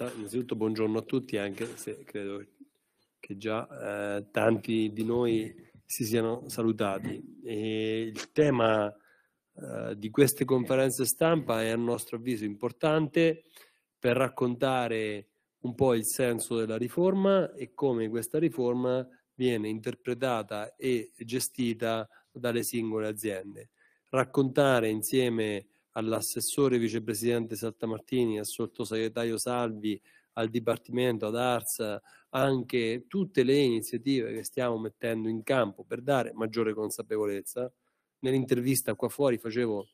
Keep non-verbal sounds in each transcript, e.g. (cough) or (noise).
Presidenta, innanzitutto buongiorno a tutti, anche se credo che già eh, tanti di noi si siano salutati. E il tema eh, di queste conferenze stampa è a nostro avviso importante per raccontare un po' il senso della riforma e come questa riforma viene interpretata e gestita dalle singole aziende. Raccontare insieme all'assessore vicepresidente Saltamartini, al sottosegretario Salvi, al Dipartimento, ad Arsa, anche tutte le iniziative che stiamo mettendo in campo per dare maggiore consapevolezza. Nell'intervista qua fuori facevo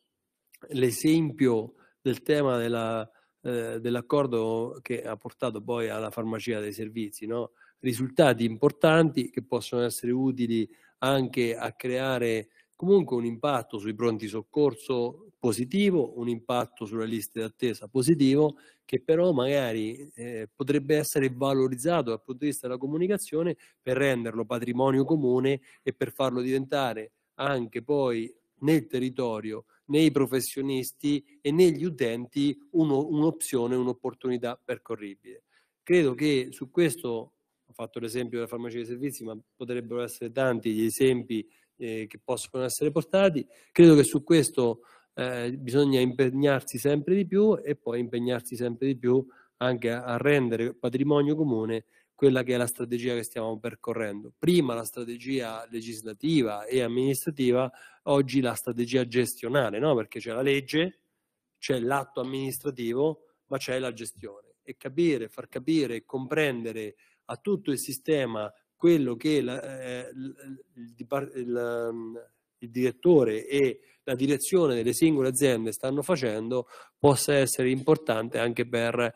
l'esempio del tema della, eh, dell'accordo che ha portato poi alla farmacia dei servizi, no? risultati importanti che possono essere utili anche a creare comunque un impatto sui pronti soccorso positivo, un impatto sulle liste d'attesa positivo, che però magari eh, potrebbe essere valorizzato dal punto di vista della comunicazione per renderlo patrimonio comune e per farlo diventare anche poi nel territorio, nei professionisti e negli utenti uno, un'opzione, un'opportunità percorribile. Credo che su questo, ho fatto l'esempio della farmacia dei servizi, ma potrebbero essere tanti gli esempi eh, che possono essere portati. Credo che su questo eh, bisogna impegnarsi sempre di più e poi impegnarsi sempre di più anche a, a rendere patrimonio comune quella che è la strategia che stiamo percorrendo. Prima la strategia legislativa e amministrativa, oggi la strategia gestionale, no? perché c'è la legge, c'è l'atto amministrativo, ma c'è la gestione. E capire, far capire e comprendere a tutto il sistema quello che la, eh, il, il, mm, il direttore e la direzione delle singole aziende stanno facendo possa essere importante anche per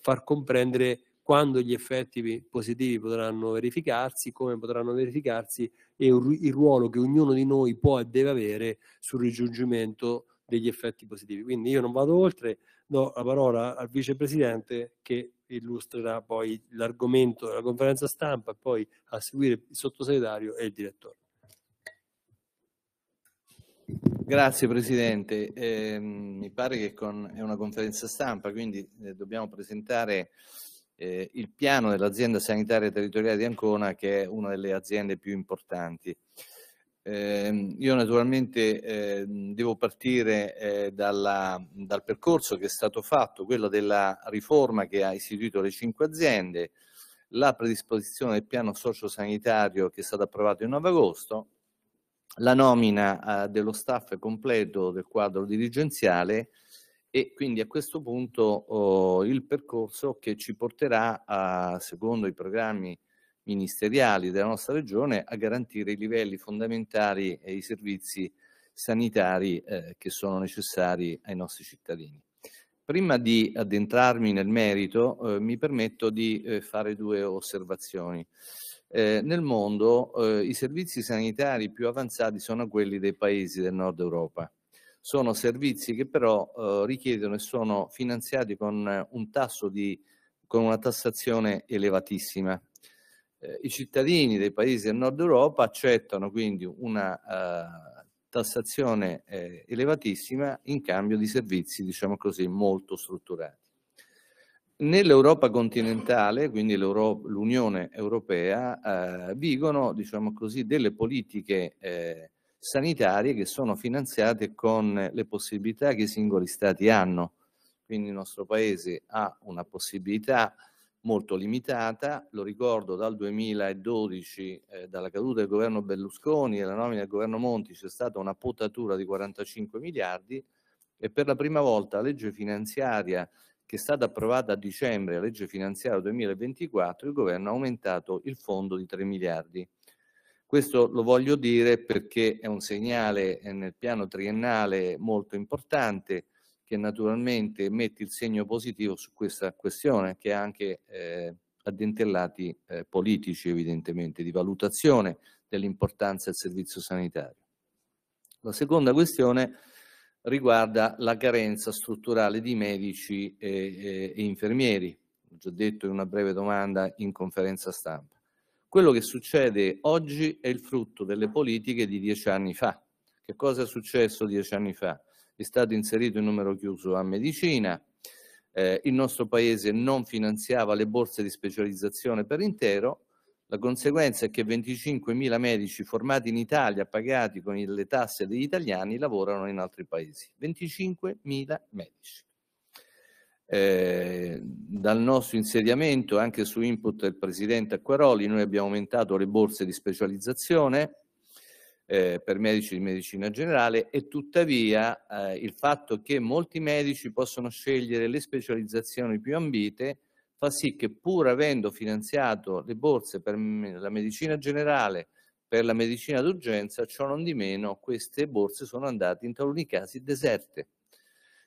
far comprendere quando gli effetti positivi potranno verificarsi, come potranno verificarsi e il ruolo che ognuno di noi può e deve avere sul raggiungimento degli effetti positivi. Quindi io non vado oltre, do la parola al vicepresidente che illustrerà poi l'argomento della conferenza stampa e poi a seguire il sottosegretario e il direttore. Grazie Presidente, eh, mi pare che con, è una conferenza stampa, quindi eh, dobbiamo presentare eh, il piano dell'azienda sanitaria territoriale di Ancona che è una delle aziende più importanti. Eh, io naturalmente eh, devo partire eh, dalla, dal percorso che è stato fatto, quello della riforma che ha istituito le cinque aziende, la predisposizione del piano sociosanitario che è stato approvato il 9 agosto, la nomina eh, dello staff completo del quadro dirigenziale e quindi a questo punto oh, il percorso che ci porterà, a, secondo i programmi ministeriali della nostra regione a garantire i livelli fondamentali e i servizi sanitari eh, che sono necessari ai nostri cittadini. Prima di addentrarmi nel merito, eh, mi permetto di eh, fare due osservazioni. Eh, nel mondo eh, i servizi sanitari più avanzati sono quelli dei paesi del nord Europa. Sono servizi che però eh, richiedono e sono finanziati con un tasso di con una tassazione elevatissima eh, i cittadini dei paesi del nord Europa accettano quindi una eh, tassazione eh, elevatissima in cambio di servizi, diciamo così, molto strutturati. Nell'Europa continentale, quindi l'Unione Europea, eh, vigono diciamo così, delle politiche eh, sanitarie che sono finanziate con le possibilità che i singoli Stati hanno. Quindi il nostro Paese ha una possibilità molto limitata, lo ricordo dal 2012, eh, dalla caduta del governo Berlusconi e la nomina del governo Monti c'è stata una potatura di 45 miliardi e per la prima volta la legge finanziaria che è stata approvata a dicembre, la legge finanziaria 2024, il governo ha aumentato il fondo di 3 miliardi. Questo lo voglio dire perché è un segnale eh, nel piano triennale molto importante che naturalmente mette il segno positivo su questa questione che ha anche eh, addentellati eh, politici evidentemente di valutazione dell'importanza del servizio sanitario. La seconda questione riguarda la carenza strutturale di medici e, e, e infermieri, ho già detto in una breve domanda in conferenza stampa. Quello che succede oggi è il frutto delle politiche di dieci anni fa. Che cosa è successo dieci anni fa? è stato inserito il numero chiuso a medicina, eh, il nostro paese non finanziava le borse di specializzazione per intero, la conseguenza è che 25.000 medici formati in Italia, pagati con le tasse degli italiani, lavorano in altri paesi. 25.000 medici. Eh, dal nostro insediamento, anche su input del Presidente Acquaroli, noi abbiamo aumentato le borse di specializzazione, eh, per medici di medicina generale e tuttavia eh, il fatto che molti medici possono scegliere le specializzazioni più ambite fa sì che pur avendo finanziato le borse per la medicina generale, per la medicina d'urgenza, ciò non di meno queste borse sono andate in taluni casi deserte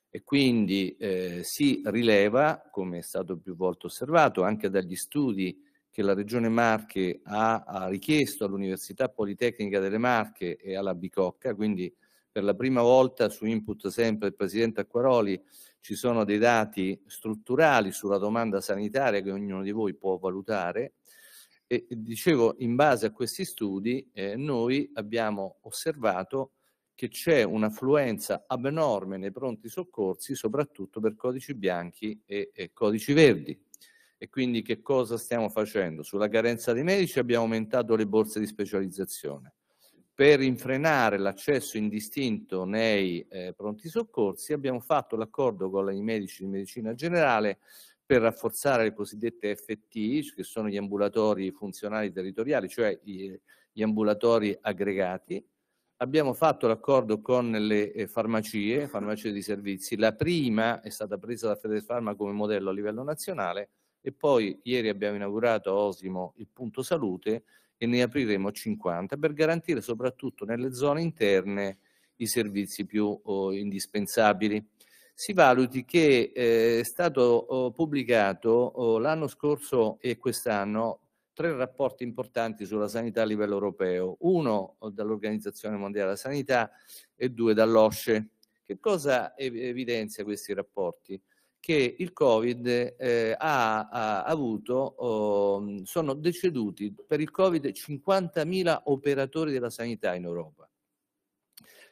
e quindi eh, si rileva, come è stato più volte osservato anche dagli studi che la Regione Marche ha, ha richiesto all'Università Politecnica delle Marche e alla Bicocca, quindi per la prima volta su input sempre del Presidente Acquaroli ci sono dei dati strutturali sulla domanda sanitaria che ognuno di voi può valutare e dicevo in base a questi studi eh, noi abbiamo osservato che c'è un'affluenza abnorme nei pronti soccorsi soprattutto per codici bianchi e, e codici verdi e quindi che cosa stiamo facendo? Sulla carenza dei medici abbiamo aumentato le borse di specializzazione. Per infrenare l'accesso indistinto nei eh, pronti soccorsi abbiamo fatto l'accordo con i medici di medicina generale per rafforzare le cosiddette FT, che sono gli ambulatori funzionali territoriali, cioè gli ambulatori aggregati. Abbiamo fatto l'accordo con le eh, farmacie, farmacie di servizi. La prima è stata presa da Federfarma come modello a livello nazionale e poi ieri abbiamo inaugurato a Osimo il punto salute e ne apriremo 50 per garantire soprattutto nelle zone interne i servizi più oh, indispensabili. Si valuti che eh, è stato oh, pubblicato oh, l'anno scorso e quest'anno tre rapporti importanti sulla sanità a livello europeo, uno dall'Organizzazione Mondiale della Sanità e due dall'OSCE. Che cosa ev- evidenzia questi rapporti? che il Covid eh, ha, ha, avuto, oh, sono deceduti per il Covid 50.000 operatori della sanità in Europa,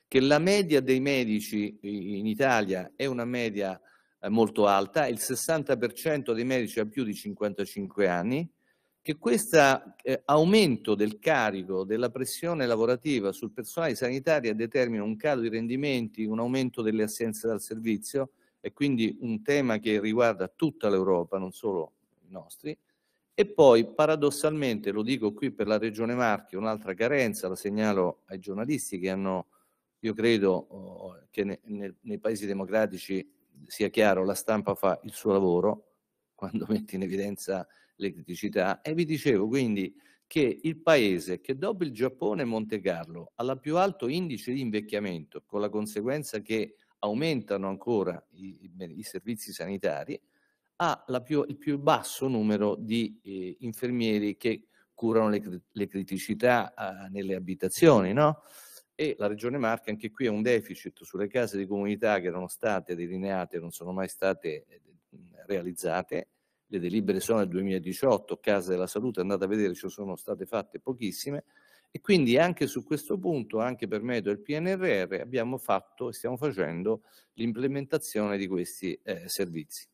che la media dei medici in Italia è una media eh, molto alta, il 60% dei medici ha più di 55 anni, che questo eh, aumento del carico, della pressione lavorativa sul personale sanitario determina un calo di rendimenti, un aumento delle assenze dal servizio, è quindi un tema che riguarda tutta l'Europa, non solo i nostri. E poi paradossalmente, lo dico qui per la Regione Marche, un'altra carenza, la segnalo ai giornalisti che hanno, io credo che nei paesi democratici sia chiaro, la stampa fa il suo lavoro quando (laughs) mette in evidenza le criticità e vi dicevo quindi che il paese che dopo il Giappone e Monte Carlo ha la più alto indice di invecchiamento con la conseguenza che aumentano ancora i, i servizi sanitari, ha più, il più basso numero di eh, infermieri che curano le, le criticità eh, nelle abitazioni, no? E la Regione Marche, anche qui, ha un deficit sulle case di comunità che erano state delineate, non sono mai state eh, realizzate. Le delibere sono del 2018, Casa della Salute, andate a vedere, ci sono state fatte pochissime e quindi anche su questo punto, anche per mezzo del PNRR, abbiamo fatto e stiamo facendo l'implementazione di questi eh, servizi.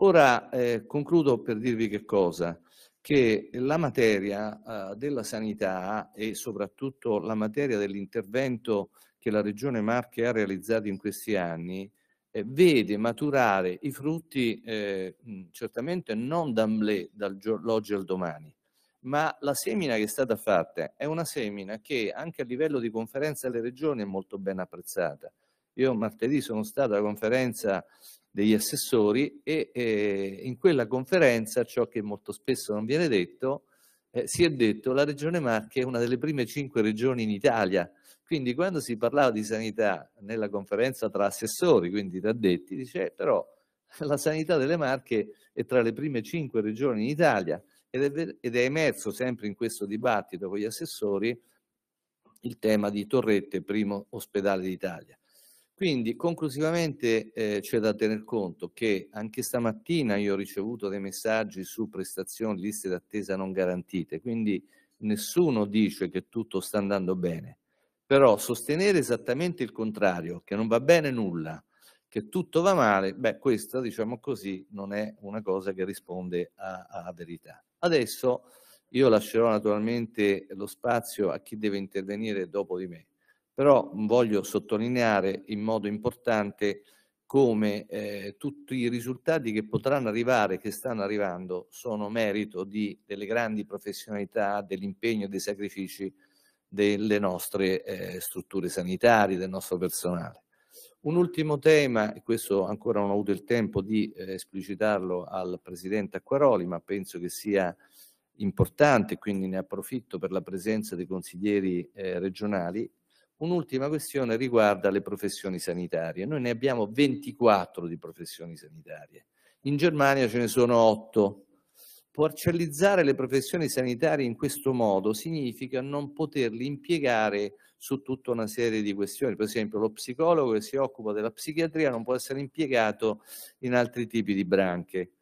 Ora eh, concludo per dirvi che cosa? Che la materia eh, della sanità e soprattutto la materia dell'intervento che la Regione Marche ha realizzato in questi anni eh, vede maturare i frutti eh, certamente non d'amblè dall'oggi al domani, ma la semina che è stata fatta è una semina che anche a livello di conferenza alle regioni è molto ben apprezzata. Io martedì sono stato alla conferenza degli assessori e, e in quella conferenza, ciò che molto spesso non viene detto, eh, si è detto che la regione Marche è una delle prime cinque regioni in Italia. Quindi quando si parlava di sanità nella conferenza tra assessori, quindi tra detti, dice eh, però (laughs) la sanità delle Marche è tra le prime cinque regioni in Italia ed è, ed è emerso sempre in questo dibattito con gli assessori il tema di Torrette, primo ospedale d'Italia. Quindi conclusivamente eh, c'è da tener conto che anche stamattina io ho ricevuto dei messaggi su prestazioni, liste d'attesa non garantite, quindi nessuno dice che tutto sta andando bene, però sostenere esattamente il contrario, che non va bene nulla, che tutto va male, beh questo diciamo così non è una cosa che risponde a, a verità. Adesso io lascerò naturalmente lo spazio a chi deve intervenire dopo di me, però voglio sottolineare in modo importante come eh, tutti i risultati che potranno arrivare, che stanno arrivando, sono merito di, delle grandi professionalità, dell'impegno e dei sacrifici delle nostre eh, strutture sanitarie, del nostro personale. Un ultimo tema, e questo ancora non ho avuto il tempo di eh, esplicitarlo al Presidente Acquaroli, ma penso che sia importante, quindi ne approfitto per la presenza dei consiglieri eh, regionali. Un'ultima questione riguarda le professioni sanitarie. Noi ne abbiamo 24 di professioni sanitarie, in Germania ce ne sono 8. Parcellizzare le professioni sanitarie in questo modo significa non poterli impiegare su tutta una serie di questioni. Per esempio, lo psicologo che si occupa della psichiatria non può essere impiegato in altri tipi di branche.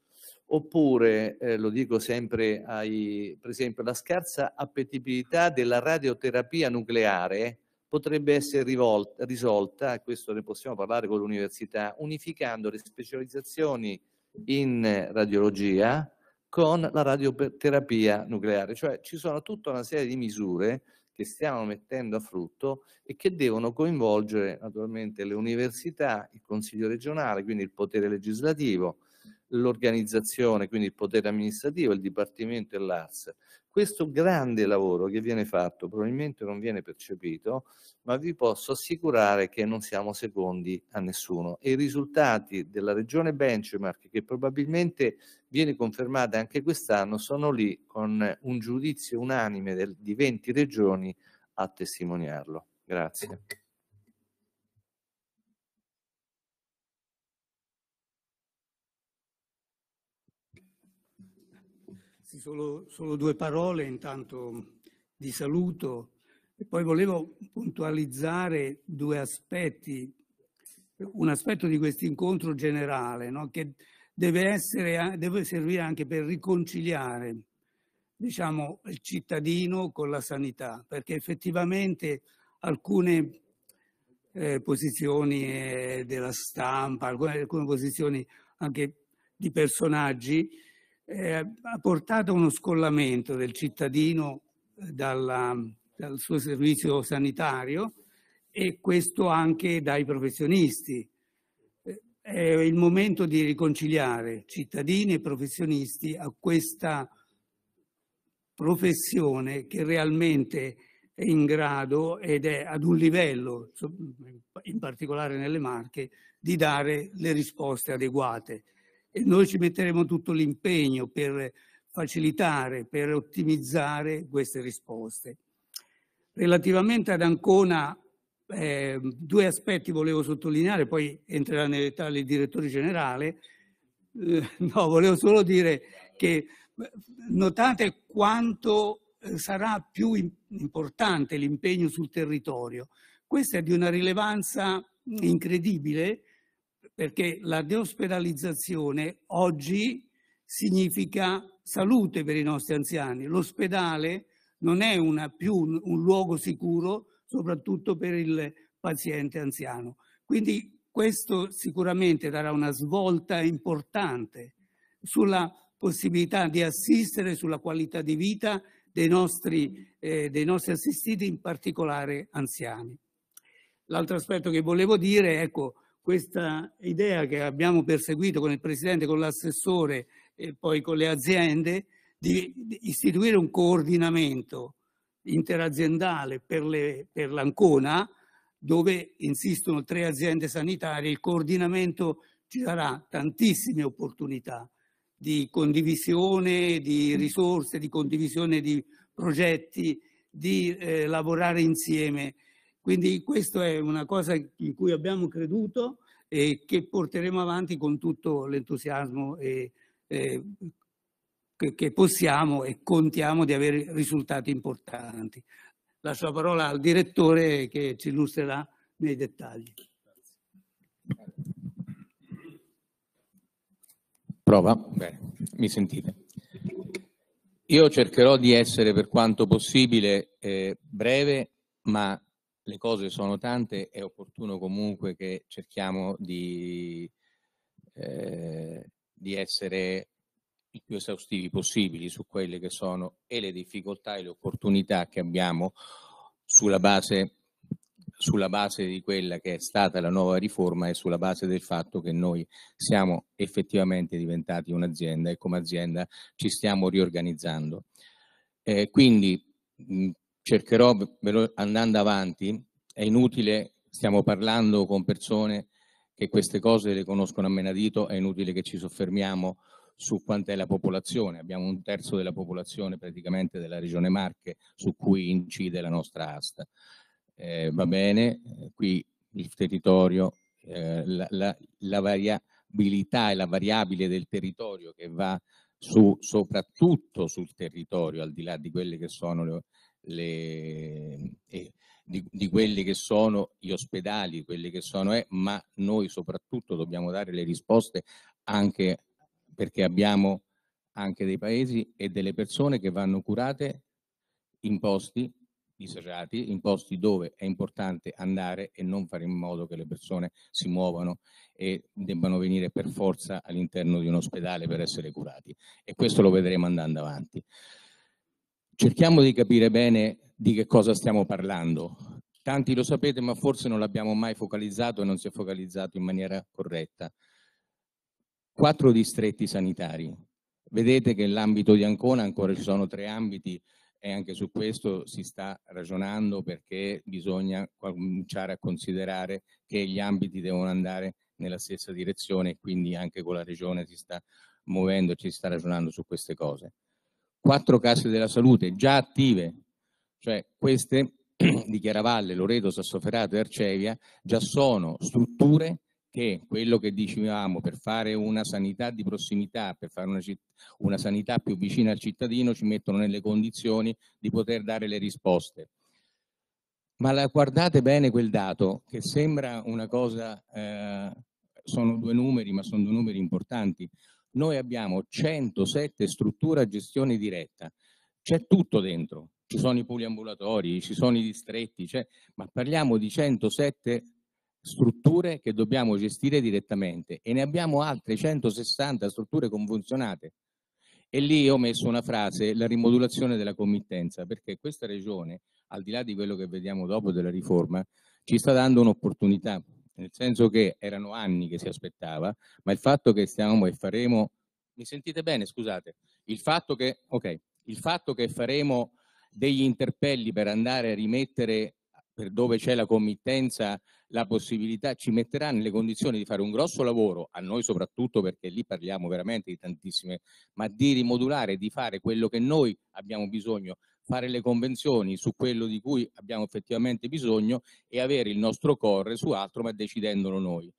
Oppure, eh, lo dico sempre, ai, per esempio, la scarsa appetibilità della radioterapia nucleare potrebbe essere rivolta, risolta, e questo ne possiamo parlare con l'università, unificando le specializzazioni in radiologia con la radioterapia nucleare. Cioè ci sono tutta una serie di misure che stiamo mettendo a frutto e che devono coinvolgere naturalmente le università, il Consiglio regionale, quindi il potere legislativo, l'organizzazione, quindi il potere amministrativo, il Dipartimento e l'ARS, questo grande lavoro che viene fatto probabilmente non viene percepito, ma vi posso assicurare che non siamo secondi a nessuno e i risultati della regione benchmark che probabilmente viene confermata anche quest'anno sono lì con un giudizio unanime del, di 20 regioni a testimoniarlo. Grazie. solo, solo due parole intanto di saluto e poi volevo puntualizzare due aspetti. Un aspetto di questo incontro generale no? che deve, essere, deve servire anche per riconciliare diciamo, il cittadino con la sanità, perché effettivamente alcune eh, posizioni eh, della stampa, alcune, alcune, posizioni anche di personaggi eh, ha portato a uno scollamento del cittadino eh, dalla, dal suo servizio sanitario e questo anche dai professionisti. Eh, è il momento di riconciliare cittadini e professionisti a questa professione che realmente è in grado ed è ad un livello, in particolare nelle Marche, di dare le risposte adeguate e noi ci metteremo tutto l'impegno per facilitare, per ottimizzare queste risposte. Relativamente ad Ancona, eh, due aspetti volevo sottolineare, poi entrerà nel dettaglio il direttore generale. Eh, (laughs) no, volevo solo dire che notate quanto eh, sarà più importante l'impegno sul territorio. Questa è di una rilevanza incredibile perché la deospedalizzazione oggi significa salute per i nostri anziani. L'ospedale non è una, più un, un luogo sicuro, soprattutto per il paziente anziano. Quindi questo sicuramente darà una svolta importante sulla possibilità di assistere, sulla qualità di vita dei nostri, eh, dei nostri assistiti, in particolare anziani. L'altro aspetto che volevo dire, ecco, questa idea che abbiamo perseguito con il Presidente, con l'assessore e poi con le aziende di istituire un coordinamento interaziendale per, le, per l'Ancona dove insistono tre aziende sanitarie, il coordinamento ci darà tantissime opportunità di condivisione di risorse, di condivisione di progetti, di eh, lavorare insieme quindi questa è una cosa in cui abbiamo creduto e che porteremo avanti con tutto l'entusiasmo e, e, che possiamo e contiamo di avere risultati importanti. Lascio la parola al direttore che ci illustrerà nei dettagli. Prova? Beh, mi sentite. Io cercherò di essere per quanto possibile eh, breve ma le cose sono tante, è opportuno comunque che cerchiamo di, eh, di essere il più esaustivi possibili su quelle che sono e le difficoltà e le opportunità che abbiamo sulla base, sulla base di quella che è stata la nuova riforma e sulla base del fatto che noi siamo effettivamente diventati un'azienda e come azienda ci stiamo riorganizzando. Eh, quindi mh, cercherò, andando avanti, è inutile, stiamo parlando con persone che queste cose le conoscono a menadito, è inutile che ci soffermiamo su quant'è la popolazione, abbiamo un terzo della popolazione praticamente della regione Marche su cui incide la nostra asta. Eh, va bene, qui il territorio, eh, la, la, la variabilità e la variabile del territorio che va su, soprattutto sul territorio, al di là di quelle che sono le, le, eh, di, di, quelli che sono gli ospedali, quelli che sono è, eh, ma noi soprattutto dobbiamo dare le risposte anche perché abbiamo anche dei paesi e delle persone che vanno curate in posti disagiati, in posti dove è importante andare e non fare in modo che le persone si muovano e debbano venire per forza all'interno di un ospedale per essere curati. E questo lo vedremo andando avanti cerchiamo di capire bene di che cosa stiamo parlando. Tanti lo sapete, ma forse non l'abbiamo mai focalizzato e non si è focalizzato in maniera corretta. Quattro distretti sanitari. Vedete che l'ambito di Ancona ancora ci sono tre ambiti e anche su questo si sta ragionando perché bisogna cominciare a considerare che gli ambiti devono andare nella stessa direzione e quindi anche con la regione si sta muovendo e ci sta ragionando su queste cose quattro case della salute già attive, cioè queste (clears throat) di Chiaravalle, Loreto, Sassoferrato e Arcevia, già sono strutture che quello che dicevamo per fare una sanità di prossimità, per fare una, una sanità più vicina al cittadino, ci mettono nelle condizioni di poter dare le risposte. Ma la, guardate bene quel dato, che sembra una cosa, eh, sono due numeri, ma sono due numeri importanti. Noi abbiamo 107 strutture a gestione diretta, c'è tutto dentro, ci sono i poliambulatori, ci sono i distretti, cioè, ma parliamo di 107 strutture che dobbiamo gestire direttamente e ne abbiamo altre 160 strutture convenzionate. E lì ho messo una frase, la rimodulazione della committenza, perché questa regione, al di là di quello che vediamo dopo della riforma, ci sta dando un'opportunità nel senso che erano anni che si aspettava, ma il fatto che stiamo e faremo, mi sentite bene, scusate, il fatto che, okay, il fatto che faremo degli interpelli per andare a rimettere per dove c'è la committenza la possibilità ci metterà nelle condizioni di fare un grosso lavoro, a noi soprattutto perché lì parliamo veramente di tantissime, ma di rimodulare, di fare quello che noi abbiamo bisogno fare le convenzioni su quello di cui abbiamo effettivamente bisogno e avere il nostro core su altro, ma decidendolo noi.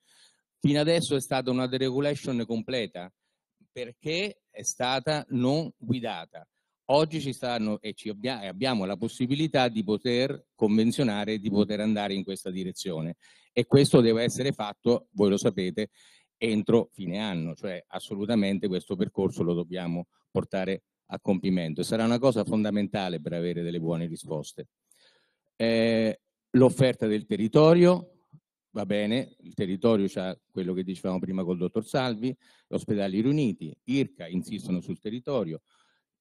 Fino adesso è stata una deregulation completa perché è stata non guidata. Oggi ci stanno e ci abbiamo la possibilità di poter convenzionare, di poter andare in questa direzione e questo deve essere fatto, voi lo sapete, entro fine anno, cioè assolutamente questo percorso lo dobbiamo portare a compimento. Sarà una cosa fondamentale per avere delle buone risposte. Eh, l'offerta del territorio, va bene, il territorio c'è quello che dicevamo prima col dottor Salvi, ospedali riuniti, IRCA insistono sul territorio,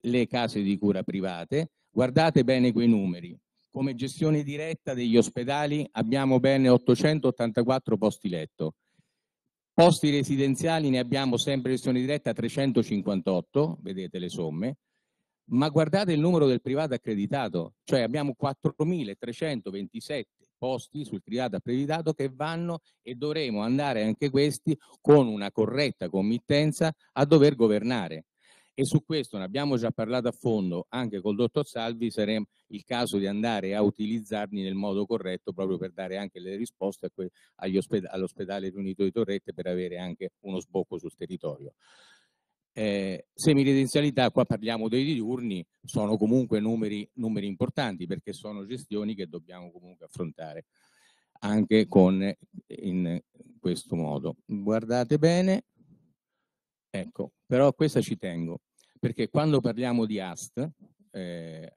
le case di cura private, guardate bene quei numeri, come gestione diretta degli ospedali abbiamo bene 884 posti letto, Posti residenziali ne abbiamo sempre gestione diretta 358, vedete le somme, ma guardate il numero del privato accreditato, cioè abbiamo 4.327 posti sul privato accreditato che vanno e dovremo andare anche questi con una corretta committenza a dover governare. E su questo ne abbiamo già parlato a fondo anche col dottor Salvi, saremo, il caso di andare a utilizzarli nel modo corretto proprio per dare anche le risposte osped- all'ospedale riunito di Torrette per avere anche uno sbocco sul territorio. Eh, semiresidenzialità, qua parliamo dei diurni, sono comunque numeri, numeri importanti perché sono gestioni che dobbiamo comunque affrontare anche con, in questo modo. Guardate bene, ecco, però questa ci tengo, perché quando parliamo di AST, eh,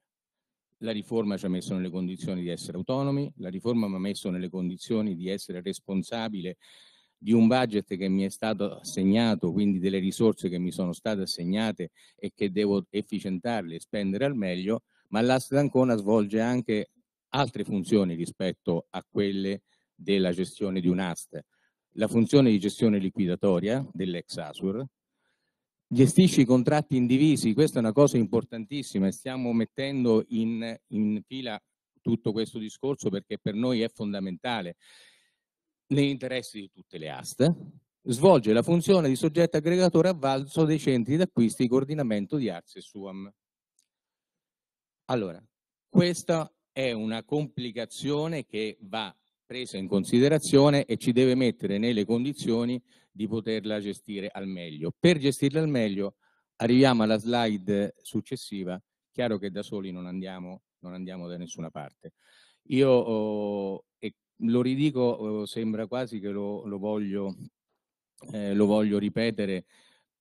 la riforma ci ha messo nelle condizioni di essere autonomi, la riforma mi ha messo nelle condizioni di essere responsabile di un budget che mi è stato assegnato, quindi delle risorse che mi sono state assegnate e che devo efficientarle e spendere al meglio, ma l'AST d'Ancona svolge anche altre funzioni rispetto a quelle della gestione di un AST. La funzione di gestione liquidatoria dell'ex ASUR, gestisce i contratti indivisi, questa è una cosa importantissima e stiamo mettendo in, in fila tutto questo discorso perché per noi è fondamentale negli interessi di tutte le aste, svolge la funzione di soggetto aggregatore avvalso dei centri d'acquisti di coordinamento di Arsi e Suam. Allora, questa è una complicazione che va presa in considerazione e ci deve mettere nelle condizioni di poterla gestire al meglio. Per gestirla al meglio arriviamo alla slide successiva, chiaro che da soli non andiamo, non andiamo da nessuna parte. Io oh, lo ridico, oh, sembra quasi che lo, lo, voglio, eh, lo voglio ripetere,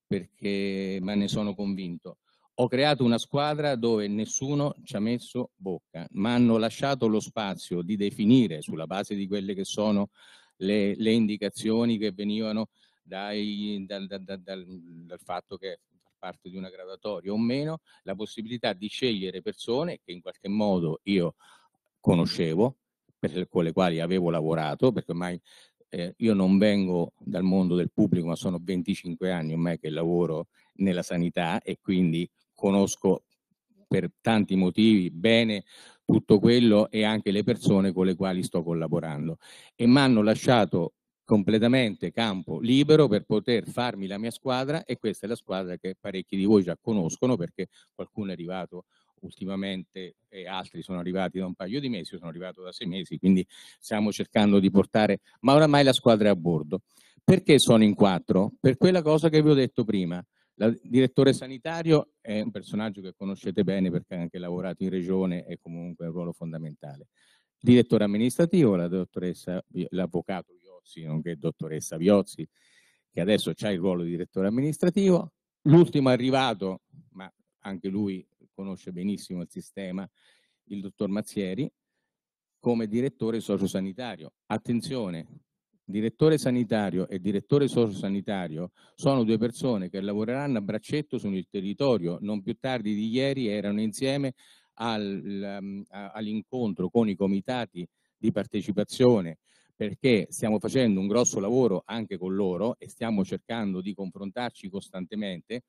perché, ma ne sono convinto. Ho creato una squadra dove nessuno ci ha messo bocca, ma hanno lasciato lo spazio di definire sulla base di quelle che sono le, le indicazioni che venivano dai, dal, dal, dal, dal fatto che parte di una graduatoria o meno, la possibilità di scegliere persone che in qualche modo io conoscevo, per, con le quali avevo lavorato, perché ormai eh, io non vengo dal mondo del pubblico, ma sono 25 anni ormai che lavoro nella sanità e quindi conosco per tanti motivi bene tutto quello e anche le persone con le quali sto collaborando e mi hanno lasciato completamente campo libero per poter farmi la mia squadra e questa è la squadra che parecchi di voi già conoscono perché qualcuno è arrivato ultimamente e altri sono arrivati da un paio di mesi, io sono arrivato da sei mesi, quindi stiamo cercando di portare, ma oramai la squadra è a bordo. Perché sono in quattro? Per quella cosa che vi ho detto prima, il direttore sanitario è un personaggio che conoscete bene perché ha anche lavorato in regione e comunque ha un ruolo fondamentale. Il direttore amministrativo, l'avvocato Viozzi, nonché dottoressa Viozzi, che adesso ha il ruolo di direttore amministrativo. L'ultimo arrivato, ma anche lui conosce benissimo il sistema, il dottor Mazzieri, come direttore sociosanitario. Attenzione, direttore sanitario e direttore sociosanitario sono due persone che lavoreranno a braccetto sul territorio. Non più tardi di ieri erano insieme al, mm, all'incontro con i comitati di partecipazione perché stiamo facendo un grosso lavoro anche con loro e stiamo cercando di confrontarci costantemente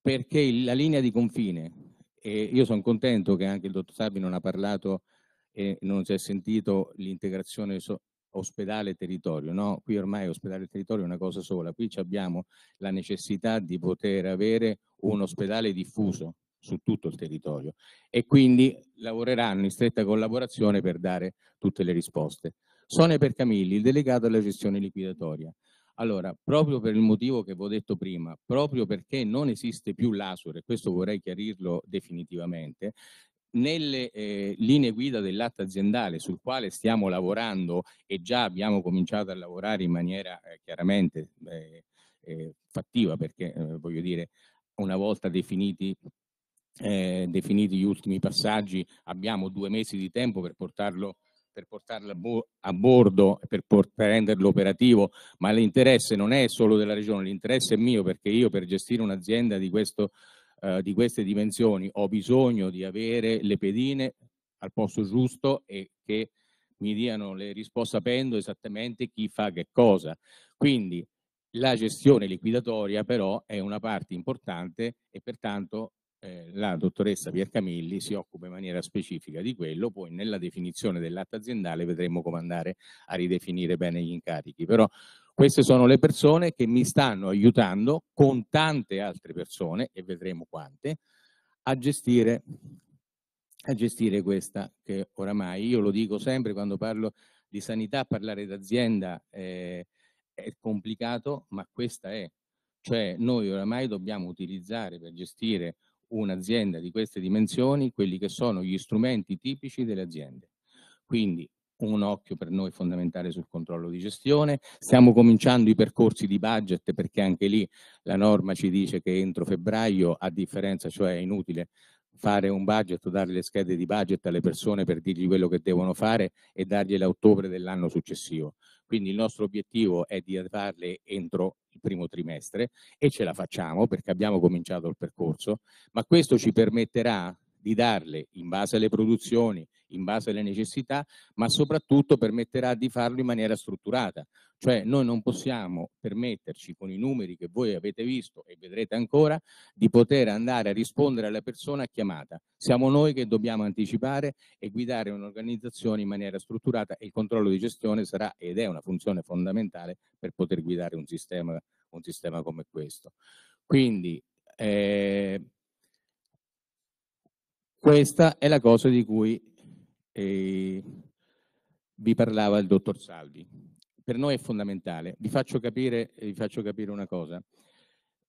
perché la linea di confine, e io sono contento che anche il dottor Sabi non ha parlato e non si è sentito l'integrazione so- ospedale e territorio, no? Qui ormai ospedale e territorio è una cosa sola, qui abbiamo la necessità di poter avere un ospedale diffuso su tutto il territorio e quindi lavoreranno in stretta collaborazione per dare tutte le risposte. Sone per Camilli, il delegato alla gestione liquidatoria. Allora, proprio per il motivo che vi ho detto prima, proprio perché non esiste più l'ASUR, e questo vorrei chiarirlo definitivamente, nelle eh, linee guida dell'atto aziendale sul quale stiamo lavorando e già abbiamo cominciato a lavorare in maniera eh, chiaramente eh, eh fattiva perché eh, voglio dire una volta definiti, eh, definiti gli ultimi passaggi abbiamo due mesi di tempo per portarlo per portarlo a, bordo, per, por- per, renderlo operativo, ma l'interesse non è solo della regione, l'interesse è mio perché io per gestire un'azienda di questo, eh, di queste dimensioni ho bisogno di avere le pedine al posto giusto e che mi diano le risposte sapendo esattamente chi fa che cosa. Quindi la gestione liquidatoria però è una parte importante e pertanto eh, la dottoressa Piercamilli si occupa in maniera specifica di quello, poi nella definizione dell'atto aziendale vedremo come andare a ridefinire bene gli incarichi, però queste sono le persone che mi stanno aiutando con tante altre persone, e vedremo quante, a gestire, a gestire questa che oramai, io lo dico sempre quando parlo di sanità, parlare d'azienda è, eh, è complicato, ma questa è. Cioè noi oramai dobbiamo utilizzare per gestire un'azienda di queste dimensioni quelli che sono gli strumenti tipici delle aziende. Quindi un occhio per noi fondamentale sul controllo di gestione. Stiamo cominciando i percorsi di budget perché anche lì la norma ci dice che entro febbraio, a differenza, cioè è inutile fare un budget, dare le schede di budget alle persone per dirgli quello che devono fare e dargliele a ottobre dell'anno successivo. Quindi il nostro obiettivo è di farle entro il primo trimestre e ce la facciamo perché abbiamo cominciato il percorso, ma questo ci permetterà di darle in base alle produzioni, in base alle necessità, ma soprattutto permetterà di farlo in maniera strutturata. Cioè noi non possiamo permetterci con i numeri che voi avete visto e vedrete ancora di poter andare a rispondere alla persona chiamata. Siamo noi che dobbiamo anticipare e guidare un'organizzazione in maniera strutturata e il controllo di gestione sarà ed è una funzione fondamentale per poter guidare un sistema, un sistema come questo. Quindi eh, questa è la cosa di cui eh, vi parlava il dottor Salvi. Per noi è fondamentale. Vi faccio capire, vi faccio capire una cosa.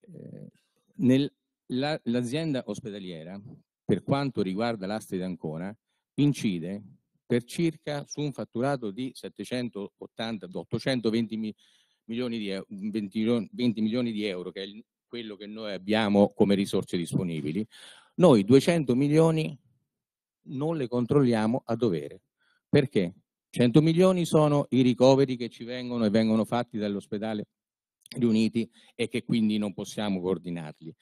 Eh, nel, la, l'azienda ospedaliera, per quanto riguarda l'asta di Ancona, incide per circa su un fatturato di 780, 820 milioni di, 20, 20 milioni di euro, che è il, quello che noi abbiamo come risorse disponibili, noi 200 milioni non le controlliamo a dovere. Perché? 100 milioni sono i ricoveri che ci vengono e vengono fatti dall'ospedale riuniti e che quindi non possiamo coordinarli.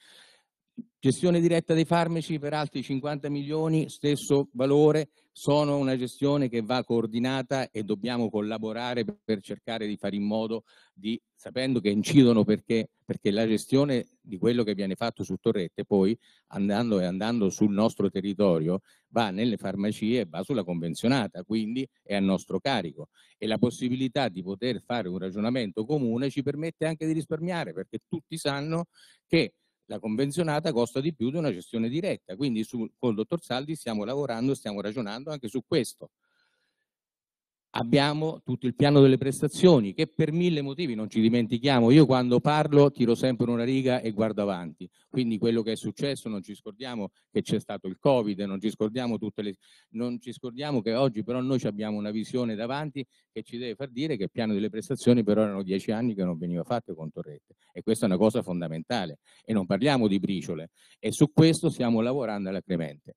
Gestione diretta dei farmaci per altri 50 milioni, stesso valore, sono una gestione che va coordinata e dobbiamo collaborare per cercare di fare in modo di, sapendo che incidono perché, perché la gestione di quello che viene fatto su Torrette poi andando e andando sul nostro territorio va nelle farmacie, e va sulla convenzionata, quindi è a nostro carico e la possibilità di poter fare un ragionamento comune ci permette anche di risparmiare perché tutti sanno che la convenzionata costa di più di una gestione diretta. Quindi su, col dottor Saldi stiamo lavorando, e stiamo ragionando anche su questo. Abbiamo tutto il piano delle prestazioni che per mille motivi non ci dimentichiamo. Io quando parlo tiro sempre una riga e guardo avanti. Quindi quello che è successo non ci scordiamo che c'è stato il Covid, non ci scordiamo tutte le non ci scordiamo che oggi però noi abbiamo una visione davanti che ci deve far dire che il piano delle prestazioni però erano dieci anni che non veniva fatto con Torrette e questa è una cosa fondamentale e non parliamo di briciole e su questo stiamo lavorando alla Cremente.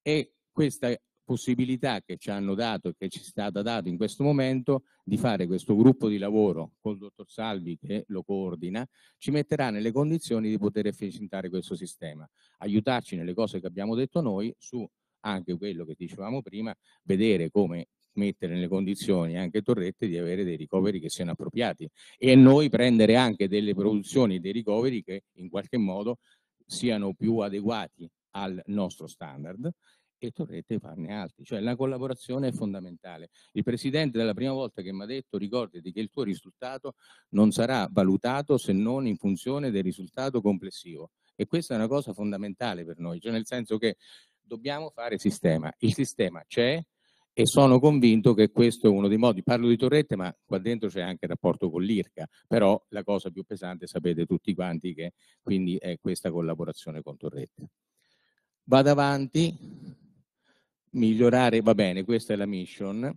E questa possibilità che ci hanno dato e che ci è stata data in questo momento di fare questo gruppo di lavoro col dottor Salvi che lo coordina, ci metterà nelle condizioni di poter efficientare questo sistema, aiutarci nelle cose che abbiamo detto noi su anche quello che dicevamo prima, vedere come mettere nelle condizioni anche Torrette di avere dei ricoveri che siano appropriati e noi prendere anche delle produzioni, dei ricoveri che in qualche modo siano più adeguati al nostro standard e dovrete farne altri. Cioè la collaborazione è fondamentale. Il Presidente della prima volta che mi ha detto ricordati che il tuo risultato non sarà valutato se non in funzione del risultato complessivo. E questa è una cosa fondamentale per noi, cioè nel senso che dobbiamo fare sistema. Il sistema c'è e sono convinto che questo è uno dei modi. Parlo di torrette, ma qua dentro c'è anche il rapporto con l'IRCA, però la cosa più pesante sapete tutti quanti che quindi è questa collaborazione con torrette. Vado avanti, migliorare, va bene, questa è la mission.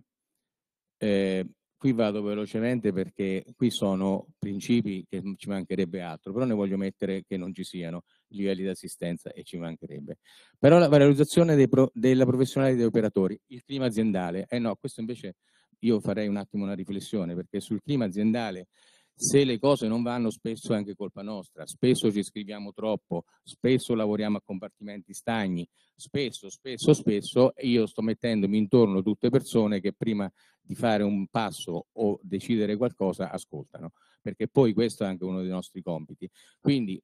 Eh, qui vado velocemente perché qui sono principi che ci mancherebbe altro, però ne voglio mettere che non ci siano livelli di assistenza e ci mancherebbe. Però la valorizzazione pro, della professionalità degli operatori, il clima aziendale, eh no, questo invece io farei un attimo una riflessione perché sul clima aziendale se le cose non vanno spesso è anche colpa nostra, spesso ci scriviamo troppo, spesso lavoriamo a compartimenti stagni, spesso, spesso, spesso io sto mettendomi intorno tutte persone che prima di fare un passo o decidere qualcosa ascoltano, perché poi questo è anche uno dei nostri compiti. Quindi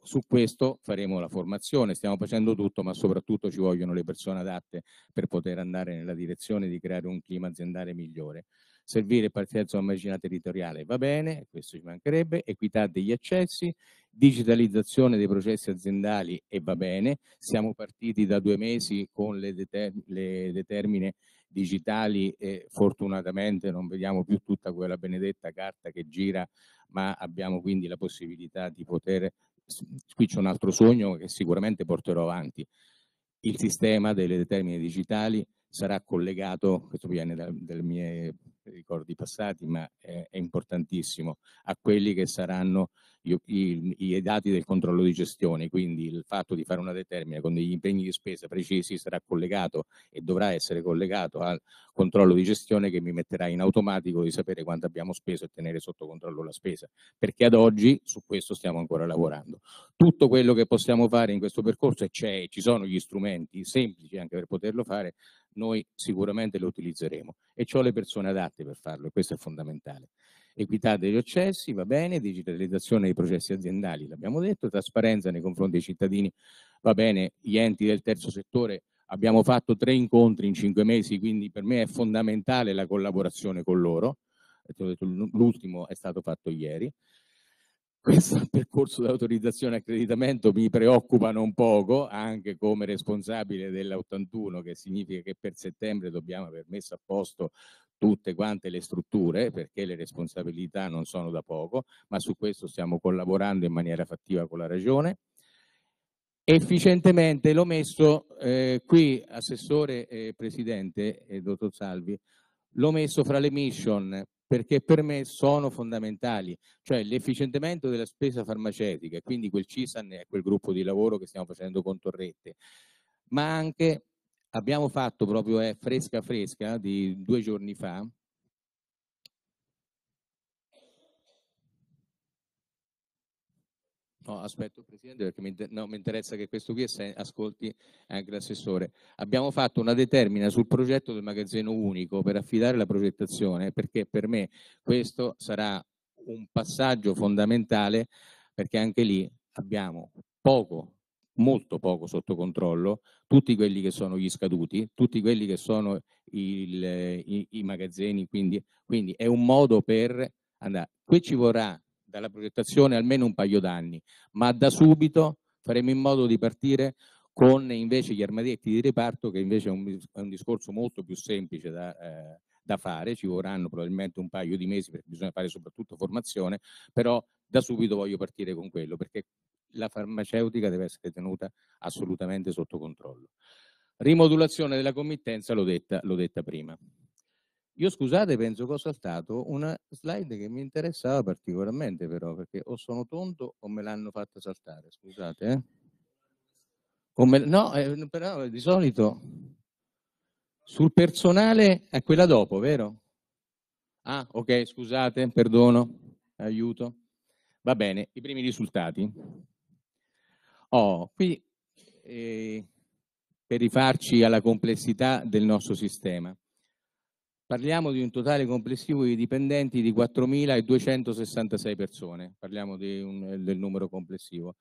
su questo faremo la formazione, stiamo facendo tutto, ma soprattutto ci vogliono le persone adatte per poter andare nella direzione di creare un clima aziendale migliore servire partenza a margina territoriale, va bene, questo ci mancherebbe, equità degli accessi, digitalizzazione dei processi aziendali e va bene, siamo partiti da due mesi con le, deter le determine digitali e fortunatamente non vediamo più tutta quella benedetta carta che gira, ma abbiamo quindi la possibilità di poter, qui c'è un altro sogno che sicuramente porterò avanti, il sistema delle determine digitali sarà collegato, questo viene dalle mie ricordi passati, ma è, è importantissimo, a quelli che saranno i, i, i, dati del controllo di gestione, quindi il fatto di fare una determina con degli impegni di spesa precisi sarà collegato e dovrà essere collegato al controllo di gestione che mi metterà in automatico di sapere quanto abbiamo speso e tenere sotto controllo la spesa, perché ad oggi su questo stiamo ancora lavorando. Tutto quello che possiamo fare in questo percorso e c'è, ci sono gli strumenti semplici anche per poterlo fare, noi sicuramente lo utilizzeremo e ho le persone adatte per farlo, e questo è fondamentale. Equità degli accessi, va bene, digitalizzazione dei processi aziendali, l'abbiamo detto, trasparenza nei confronti dei cittadini, va bene, gli enti del terzo settore, abbiamo fatto tre incontri in cinque mesi, quindi per me è fondamentale la collaborazione con loro, l'ultimo è stato fatto ieri, questo percorso di autorizzazione e accreditamento mi preoccupa non poco, anche come responsabile dell'81, che significa che per settembre dobbiamo aver messo a posto tutte quante le strutture, perché le responsabilità non sono da poco, ma su questo stiamo collaborando in maniera fattiva con la Regione. Efficientemente l'ho messo eh, qui, Assessore eh, Presidente, eh, Dottor Salvi, l'ho messo fra le mission perché per me sono fondamentali, cioè l'efficientamento della spesa farmaceutica, quindi quel CISAN è quel gruppo di lavoro che stiamo facendo con Torrette, ma anche abbiamo fatto proprio è eh, fresca fresca di due giorni fa No, aspetto Presidente perché mi, no, mi interessa che questo qui ascolti anche l'assessore. Abbiamo fatto una determina sul progetto del magazzino unico per affidare la progettazione perché per me questo sarà un passaggio fondamentale perché anche lì abbiamo poco, molto poco sotto controllo, tutti quelli che sono gli scaduti, tutti quelli che sono il, i, i, magazzini, quindi, quindi è un modo per andare. Qui ci vorrà dalla progettazione almeno un paio d'anni, ma da subito faremo in modo di partire con invece gli armadietti di reparto che invece è un, è un discorso molto più semplice da, eh, da fare, ci vorranno probabilmente un paio di mesi perché bisogna fare soprattutto formazione, però da subito voglio partire con quello perché la farmaceutica deve essere tenuta assolutamente sotto controllo. Rimodulazione della committenza, l'ho detta, l'ho detta prima. Io scusate, penso che ho saltato una slide che mi interessava particolarmente però, perché o sono tonto o me l'hanno fatta saltare, scusate. Eh. Me, no, eh, però eh, di solito sul personale è quella dopo, vero? Ah, ok, scusate, perdono, aiuto. Va bene, i primi risultati. Oh, qui eh, per rifarci alla complessità del nostro sistema. Parliamo di un totale complessivo di dipendenti di 4.266 persone, parliamo un, del numero complessivo.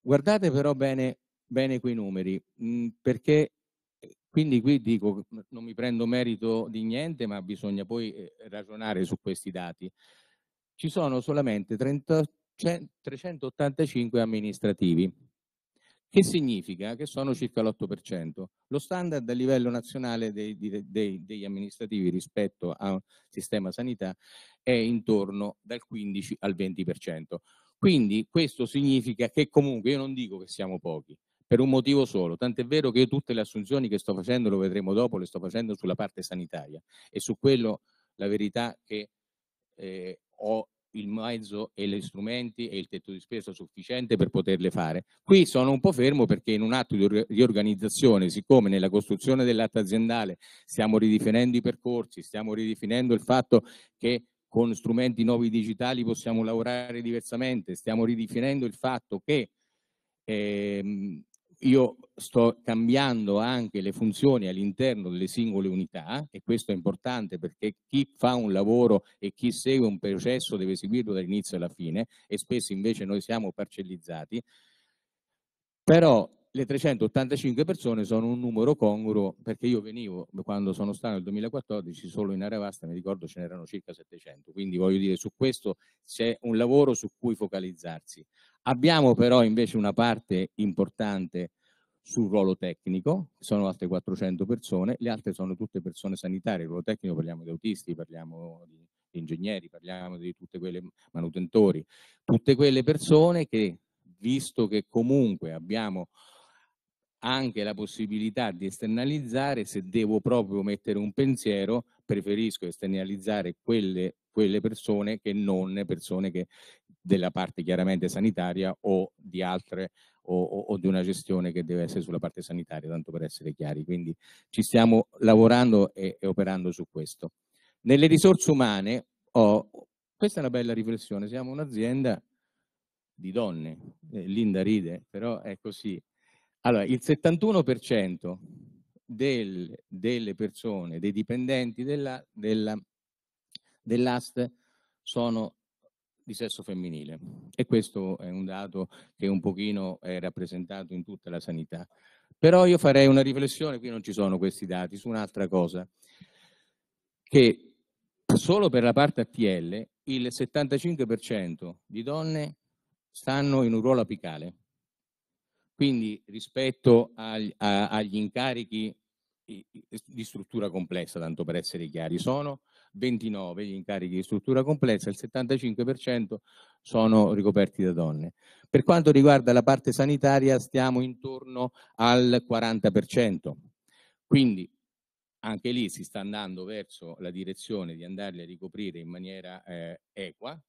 Guardate però bene, bene quei numeri, mm, perché quindi qui dico, non mi prendo merito di niente, ma bisogna poi eh, ragionare su questi dati. Ci sono solamente 30, 385 amministrativi, che significa che sono circa l'8%. Lo standard a livello nazionale dei, dei, degli amministrativi rispetto al sistema sanità è intorno dal 15 al 20%. Quindi questo significa che comunque io non dico che siamo pochi, per un motivo solo, tant'è vero che io tutte le assunzioni che sto facendo, lo vedremo dopo, le sto facendo sulla parte sanitaria e su quello la verità che eh, ho il mezzo e gli strumenti e il tetto di spesa sufficiente per poterle fare. Qui sono un po' fermo perché in un atto di riorganizzazione, siccome nella costruzione dell'atto aziendale stiamo ridefinendo i percorsi, stiamo ridefinendo il fatto che con strumenti nuovi digitali possiamo lavorare diversamente, stiamo ridefinendo il fatto che ehm, io sto cambiando anche le funzioni all'interno delle singole unità e questo è importante perché chi fa un lavoro e chi segue un processo deve seguirlo dall'inizio alla fine e spesso invece noi siamo parcellizzati. Però le 385 persone sono un numero congruo perché io venivo quando sono stato nel 2014 solo in area Aravasta mi ricordo ce n'erano circa 700 quindi voglio dire su questo c'è un lavoro su cui focalizzarsi abbiamo però invece una parte importante sul ruolo tecnico sono altre 400 persone le altre sono tutte persone sanitarie il ruolo tecnico parliamo di autisti parliamo di ingegneri parliamo di tutte quelle manutentori tutte quelle persone che visto che comunque abbiamo anche la possibilità di esternalizzare, se devo proprio mettere un pensiero, preferisco esternalizzare quelle, quelle persone che non persone che della parte chiaramente sanitaria o di altre o, o, o, di una gestione che deve essere sulla parte sanitaria, tanto per essere chiari. Quindi ci stiamo lavorando e, e operando su questo. Nelle risorse umane, oh, questa è una bella riflessione, siamo un'azienda di donne, eh, Linda ride, però è così, allora, il 71% del, delle persone, dei dipendenti della, della, dell'AST sono di sesso femminile e questo è un dato che un pochino è rappresentato in tutta la sanità. Però io farei una riflessione, qui non ci sono questi dati, su un'altra cosa, che solo per la parte ATL il 75% di donne stanno in un ruolo apicale, quindi rispetto agli, a, agli incarichi di struttura complessa, tanto per essere chiari, sono 29 gli incarichi di struttura complessa, il 75% sono ricoperti da donne. Per quanto riguarda la parte sanitaria stiamo intorno al 40%, quindi anche lì si sta andando verso la direzione di andarli a ricoprire in maniera eh, equa,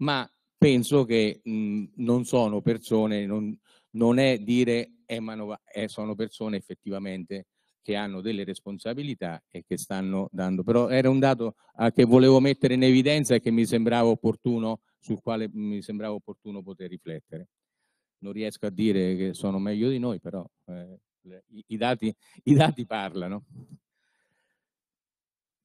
ma penso che mh, non sono persone, non, non è dire è eh, manova- eh, sono persone effettivamente che hanno delle responsabilità e che stanno dando. Però era un dato eh, che volevo mettere in evidenza e che mi sembrava opportuno, sul quale mi sembrava opportuno poter riflettere. Non riesco a dire che sono meglio di noi, però eh, i, i, dati, (laughs) i dati parlano.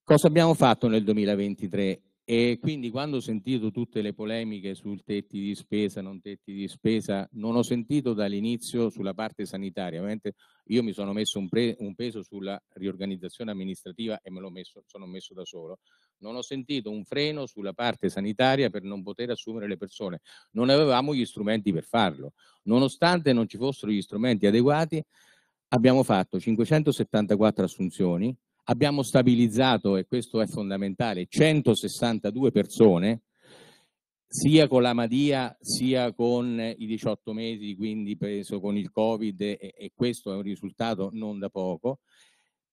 Cosa abbiamo fatto nel 2023? E quindi quando ho sentito tutte le polemiche sul tetti di spesa, non tetti di spesa, non ho sentito dall'inizio sulla parte sanitaria. Ovviamente io mi sono messo un, pre, un peso sulla riorganizzazione amministrativa e me l'ho messo, sono messo da solo. Non ho sentito un freno sulla parte sanitaria per non poter assumere le persone. Non avevamo gli strumenti per farlo. Nonostante non ci fossero gli strumenti adeguati, abbiamo fatto 574 assunzioni, abbiamo stabilizzato, e questo è fondamentale, 162 persone, sia con la Madia sia con i 18 mesi, quindi preso con il Covid, e, e questo è un risultato non da poco,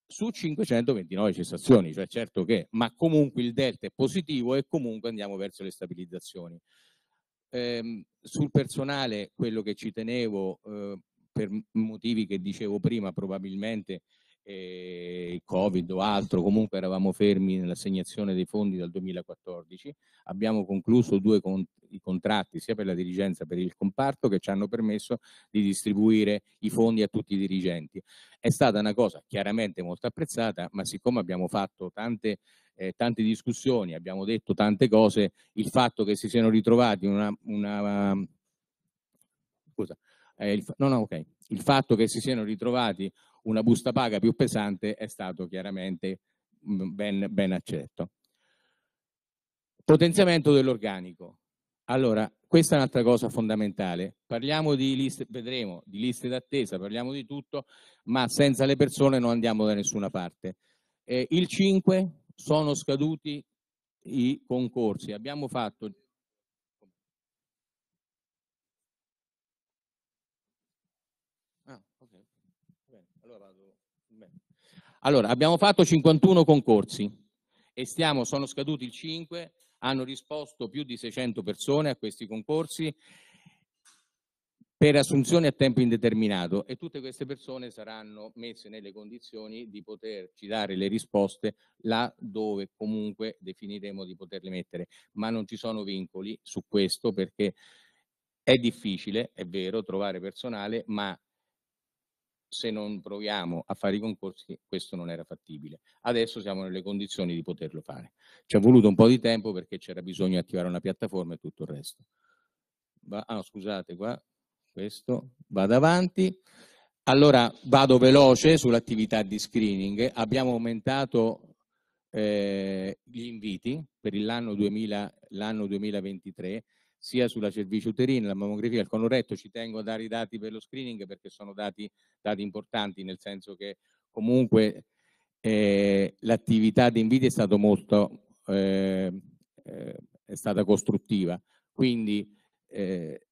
su 529 cessazioni, cioè certo che, ma comunque il delta è positivo e comunque andiamo verso le stabilizzazioni. Ehm, sul personale, quello che ci tenevo, eh, per motivi che dicevo prima, probabilmente il Covid o altro, comunque eravamo fermi nell'assegnazione dei fondi dal 2014, abbiamo concluso due con, i contratti sia per la dirigenza che per il comparto che ci hanno permesso di distribuire i fondi a tutti i dirigenti. È stata una cosa chiaramente molto apprezzata, ma siccome abbiamo fatto tante, eh, tante discussioni, abbiamo detto tante cose, il fatto che si siano ritrovati una... una scusa, eh, il, no, no, ok. il fatto che si siano ritrovati una busta paga più pesante è stato chiaramente mm, ben, ben accetto. Potenziamento dell'organico. Allora, questa è un'altra cosa fondamentale. Parliamo di liste, vedremo, di liste d'attesa, parliamo di tutto, ma senza le persone non andiamo da nessuna parte. Eh, il 5 sono scaduti i concorsi. Abbiamo fatto Allora, abbiamo fatto 51 concorsi e stiamo, sono scaduti il 5, hanno risposto più di 600 persone a questi concorsi per assunzioni a tempo indeterminato e tutte queste persone saranno messe nelle condizioni di poterci dare le risposte là dove comunque definiremo di poterle mettere, ma non ci sono vincoli su questo perché è difficile, è vero, trovare personale, ma se non proviamo a fare i concorsi questo non era fattibile. Adesso siamo nelle condizioni di poterlo fare. Ci ha voluto un po' di tempo perché c'era bisogno di attivare una piattaforma e tutto il resto. Va, ah, scusate qua, questo, vado avanti. Allora vado veloce sull'attività di screening. Abbiamo aumentato eh, gli inviti per l'anno 2023 sia sulla cervice uterina, la mammografia, il coloretto, ci tengo a dare i dati per lo screening perché sono dati, dati importanti, nel senso che comunque eh, l'attività di Nvidia è stata molto eh, eh, è stata costruttiva. Quindi eh,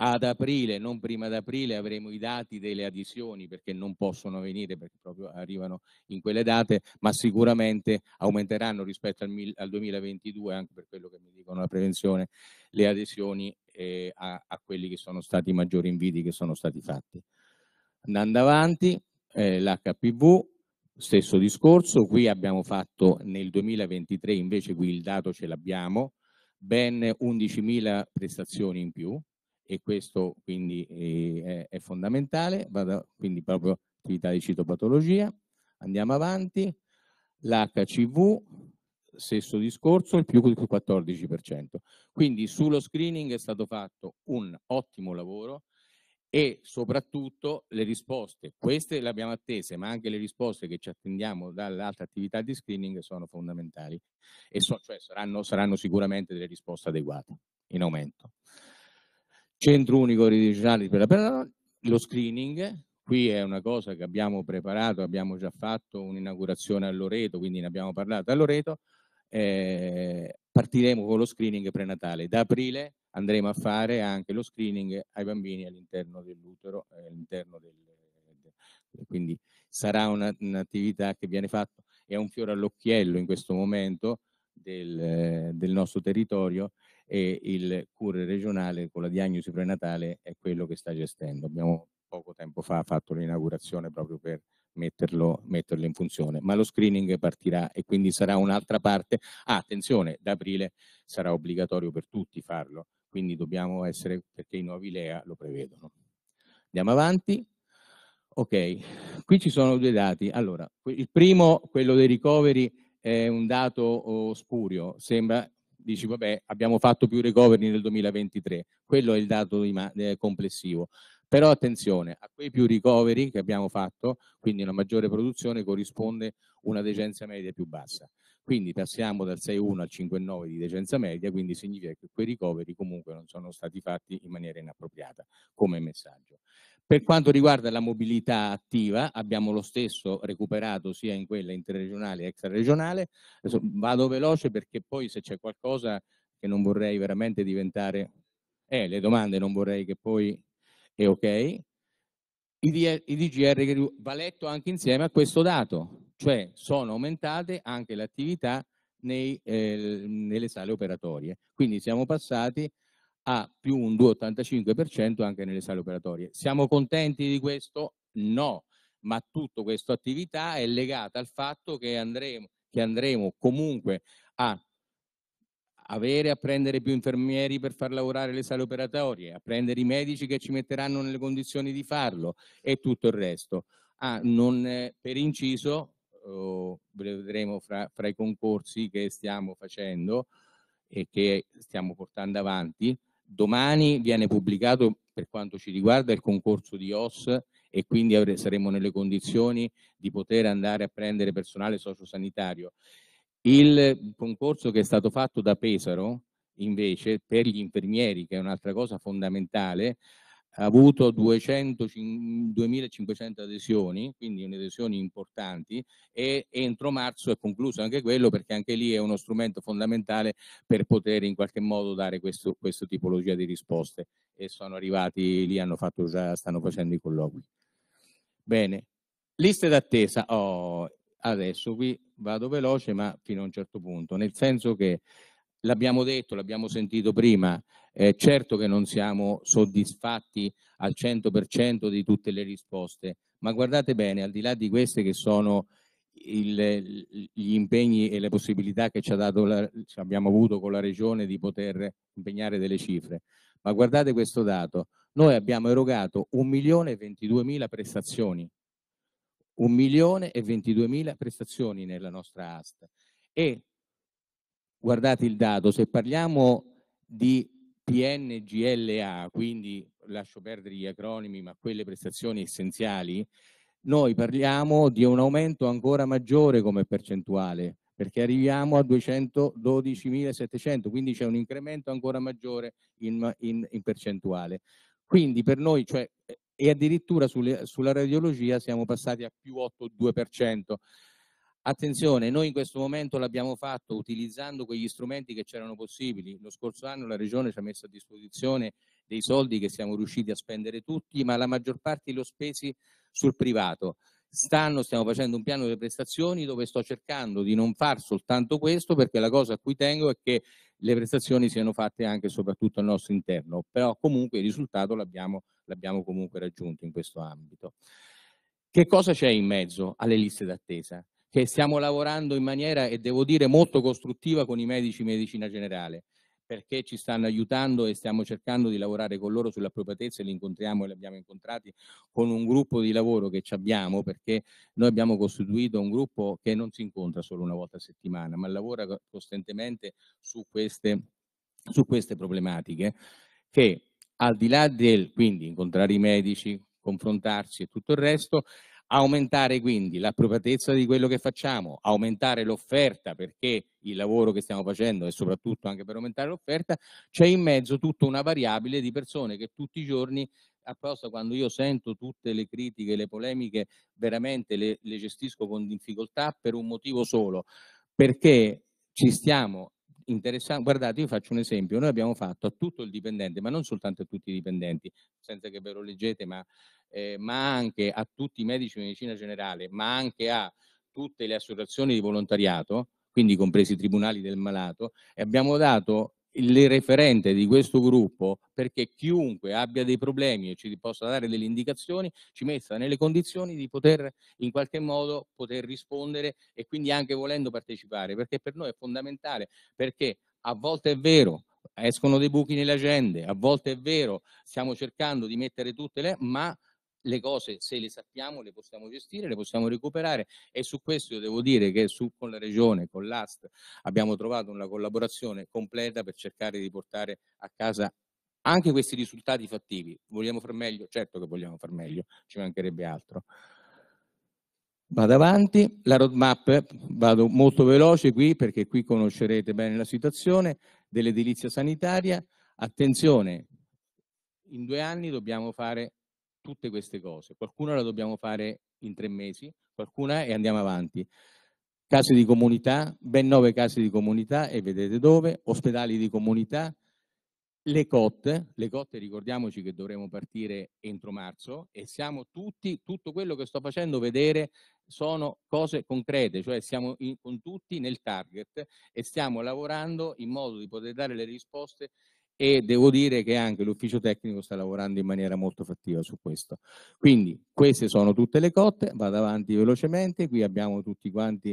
ad aprile, non prima d'aprile, avremo i dati delle adesioni perché non possono venire perché proprio arrivano in quelle date, ma sicuramente aumenteranno rispetto al, 2022, anche per quello che mi dicono la prevenzione, le adesioni eh, a, a, quelli che sono stati i maggiori inviti che sono stati fatti. Andando avanti, eh, l'HPV, stesso discorso, qui abbiamo fatto nel 2023 invece qui il dato ce l'abbiamo, ben 11.000 prestazioni in più, e questo quindi eh, è, è fondamentale, vada, quindi proprio attività di citopatologia. Andiamo avanti, l'HCV, stesso discorso, il più del 14%. Quindi sullo screening è stato fatto un ottimo lavoro e soprattutto le risposte, queste le abbiamo attese, ma anche le risposte che ci attendiamo dall'altra attività di screening sono fondamentali e so, cioè saranno, saranno sicuramente delle risposte adeguate in aumento. Centro unico originale per la parola, lo screening, qui è una cosa che abbiamo preparato, abbiamo già fatto un'inaugurazione a Loreto, quindi ne abbiamo parlato a Loreto, eh, partiremo con lo screening prenatale. Da aprile andremo a fare anche lo screening ai bambini all'interno dell'utero, eh, all'interno del, quindi sarà una, un'attività che viene fatta, è un fiore all'occhiello in questo momento del, del nostro territorio e il cure regionale con la diagnosi prenatale è quello che sta gestendo. Abbiamo poco tempo fa fatto l'inaugurazione proprio per metterlo, metterlo in funzione, ma lo screening partirà e quindi sarà un'altra parte. Ah, attenzione, da aprile sarà obbligatorio per tutti farlo, quindi dobbiamo essere, perché i nuovi LEA lo prevedono. Andiamo avanti. Ok, qui ci sono due dati. Allora, il primo, quello dei ricoveri, è un dato oh, spurio, sembra dici vabbè abbiamo fatto più recovery nel 2023, quello è il dato eh, complessivo. Però attenzione, a quei più ricoveri che abbiamo fatto, quindi una maggiore produzione, corrisponde una decenza media più bassa. Quindi passiamo dal 6,1 al 5,9 di decenza media, quindi significa che quei ricoveri comunque non sono stati fatti in maniera inappropriata come messaggio. Per quanto riguarda la mobilità attiva, abbiamo lo stesso recuperato sia in quella interregionale che extraregionale. Adesso vado veloce perché poi se c'è qualcosa che non vorrei veramente diventare... Eh, le domande non vorrei che poi... È ok. I, DGR va letto anche insieme a questo dato, cioè sono aumentate anche le attività nei, eh, nelle sale operatorie. Quindi siamo passati a più un 2,85% anche nelle sale operatorie. Siamo contenti di questo? No, ma tutta questa attività è legata al fatto che andremo, che andremo comunque a avere a prendere più infermieri per far lavorare le sale operatorie, a prendere i medici che ci metteranno nelle condizioni di farlo e tutto il resto. Ah, non, per inciso, oh, vedremo fra, fra, i concorsi che stiamo facendo e che stiamo portando avanti, domani viene pubblicato, per quanto ci riguarda, il concorso di OS e quindi avre- saremo nelle condizioni di poter andare a prendere personale sociosanitario. Il concorso che è stato fatto da Pesaro, invece, per gli infermieri, che è un'altra cosa fondamentale, ha avuto 200, 2.500 adesioni, quindi adesioni importanti e entro marzo è concluso anche quello perché anche lì è uno strumento fondamentale per poter in qualche modo dare questo, questa tipologia di risposte e sono arrivati lì, hanno fatto già, stanno facendo i colloqui. Bene, liste d'attesa, oh, adesso qui vado veloce ma fino a un certo punto, nel senso che l'abbiamo detto, l'abbiamo sentito prima, eh, certo che non siamo soddisfatti al 100% di tutte le risposte, ma guardate bene, al di là di queste che sono il, gli impegni e le possibilità che ci, la, ci abbiamo avuto con la Regione di poter impegnare delle cifre, ma guardate questo dato, noi abbiamo erogato 1.022.000 prestazioni, 1.022.000 prestazioni nella nostra AST e guardate il dato, se parliamo di PNGLA, quindi lascio perdere gli acronimi, ma quelle prestazioni essenziali, noi parliamo di un aumento ancora maggiore come percentuale, perché arriviamo a 212.700, quindi c'è un incremento ancora maggiore in, in, in percentuale. Quindi per noi, cioè, e addirittura sulle, sulla radiologia siamo passati a più 8,2%. Attenzione, noi in questo momento l'abbiamo fatto utilizzando quegli strumenti che c'erano possibili. Lo scorso anno la Regione ci ha messo a disposizione dei soldi che siamo riusciti a spendere tutti, ma la maggior parte li ho spesi sul privato. Stanno, stiamo facendo un piano delle prestazioni dove sto cercando di non far soltanto questo perché la cosa a cui tengo è che le prestazioni siano fatte anche e soprattutto al nostro interno, però comunque il risultato l'abbiamo, comunque raggiunto in questo ambito. Che cosa c'è in mezzo alle liste d'attesa? che stiamo lavorando in maniera, e devo dire, molto costruttiva con i medici di medicina generale, perché ci stanno aiutando e stiamo cercando di lavorare con loro sull'appropriatezza e li incontriamo e li abbiamo incontrati con un gruppo di lavoro che abbiamo, perché noi abbiamo costituito un gruppo che non si incontra solo una volta a settimana, ma lavora costantemente su queste, su queste problematiche, che al di là del, quindi, incontrare i medici, confrontarsi e tutto il resto, aumentare quindi l'appropriatezza di quello che facciamo, aumentare l'offerta perché il lavoro che stiamo facendo è soprattutto anche per aumentare l'offerta, c'è in mezzo tutta una variabile di persone che tutti i giorni, apposta quando io sento tutte le critiche, le polemiche, veramente le, le gestisco con difficoltà per un motivo solo, perché ci stiamo interessante, guardate, io faccio un esempio, noi abbiamo fatto a tutto il dipendente, ma non soltanto a tutti i dipendenti, senza che ve lo leggete, ma, eh, ma anche a tutti i medici di medicina generale, ma anche a tutte le associazioni di volontariato, quindi compresi i tribunali del malato, e abbiamo dato il referente di questo gruppo perché chiunque abbia dei problemi e ci possa dare delle indicazioni ci metta nelle condizioni di poter in qualche modo poter rispondere e quindi anche volendo partecipare perché per noi è fondamentale perché a volte è vero escono dei buchi nelle agende a volte è vero stiamo cercando di mettere tutte le ma le cose, se le sappiamo, le possiamo gestire, le possiamo recuperare e su questo io devo dire che su, con la Regione, con l'AST, abbiamo trovato una collaborazione completa per cercare di portare a casa anche questi risultati fattivi. Vogliamo far meglio? Certo che vogliamo far meglio, ci mancherebbe altro. Vado avanti, la roadmap, vado molto veloce qui perché qui conoscerete bene la situazione dell'edilizia sanitaria. Attenzione, in due anni dobbiamo fare tutte queste cose. Qualcuna la dobbiamo fare in tre mesi, qualcuna e andiamo avanti. Case di comunità, ben nove case di comunità e vedete dove, ospedali di comunità, le cotte, le cotte ricordiamoci che dovremo partire entro marzo e siamo tutti, tutto quello che sto facendo vedere sono cose concrete, cioè siamo in, con tutti nel target e stiamo lavorando in modo di poter dare le risposte e devo dire che anche l'ufficio tecnico sta lavorando in maniera molto fattiva su questo. Quindi queste sono tutte le cotte, vado avanti velocemente, qui abbiamo tutti quanti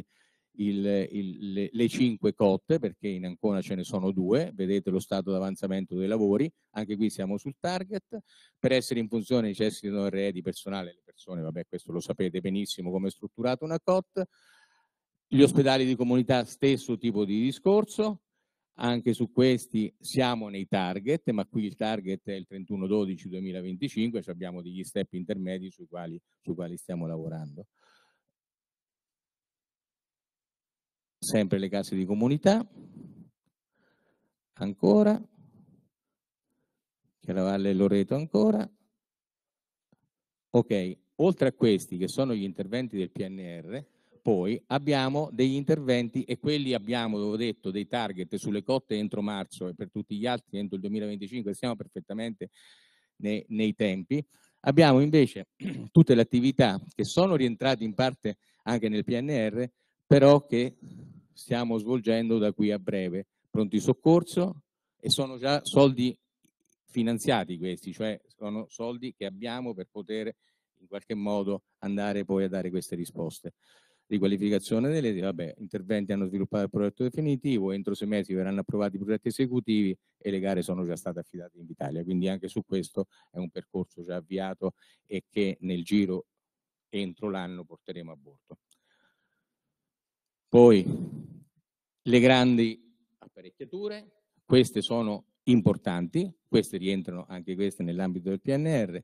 il, il, le, le, cinque cotte, perché in Ancona ce ne sono due, vedete lo stato d'avanzamento dei lavori, anche qui siamo sul target, per essere in funzione necessitano RE di personale, le persone, vabbè questo lo sapete benissimo come è strutturata una cotte, gli ospedali di comunità stesso tipo di discorso, anche su questi siamo nei target, ma qui il target è il 31-12-2025, cioè abbiamo degli step intermedi sui quali, sui quali stiamo lavorando. Sempre le case di comunità, ancora, Chiaravalle e Loreto ancora. Ok, oltre a questi che sono gli interventi del PNR, poi abbiamo degli interventi e quelli abbiamo, avevo detto, dei target sulle cotte entro marzo e per tutti gli altri entro il 2025, siamo perfettamente nei, nei tempi. Abbiamo invece (clears throat) tutte le attività che sono rientrate in parte anche nel PNR, però che stiamo svolgendo da qui a breve. Pronti soccorso e sono già soldi finanziati questi, cioè sono soldi che abbiamo per poter in qualche modo andare poi a dare queste risposte riqualificazione delle reti, vabbè, interventi hanno sviluppato il progetto definitivo, entro sei mesi verranno approvati i progetti esecutivi e le gare sono già state affidate in Italia, quindi anche su questo è un percorso già avviato e che nel giro entro l'anno porteremo a bordo. Poi le grandi apparecchiature, queste sono importanti, queste rientrano anche queste nell'ambito del PNR,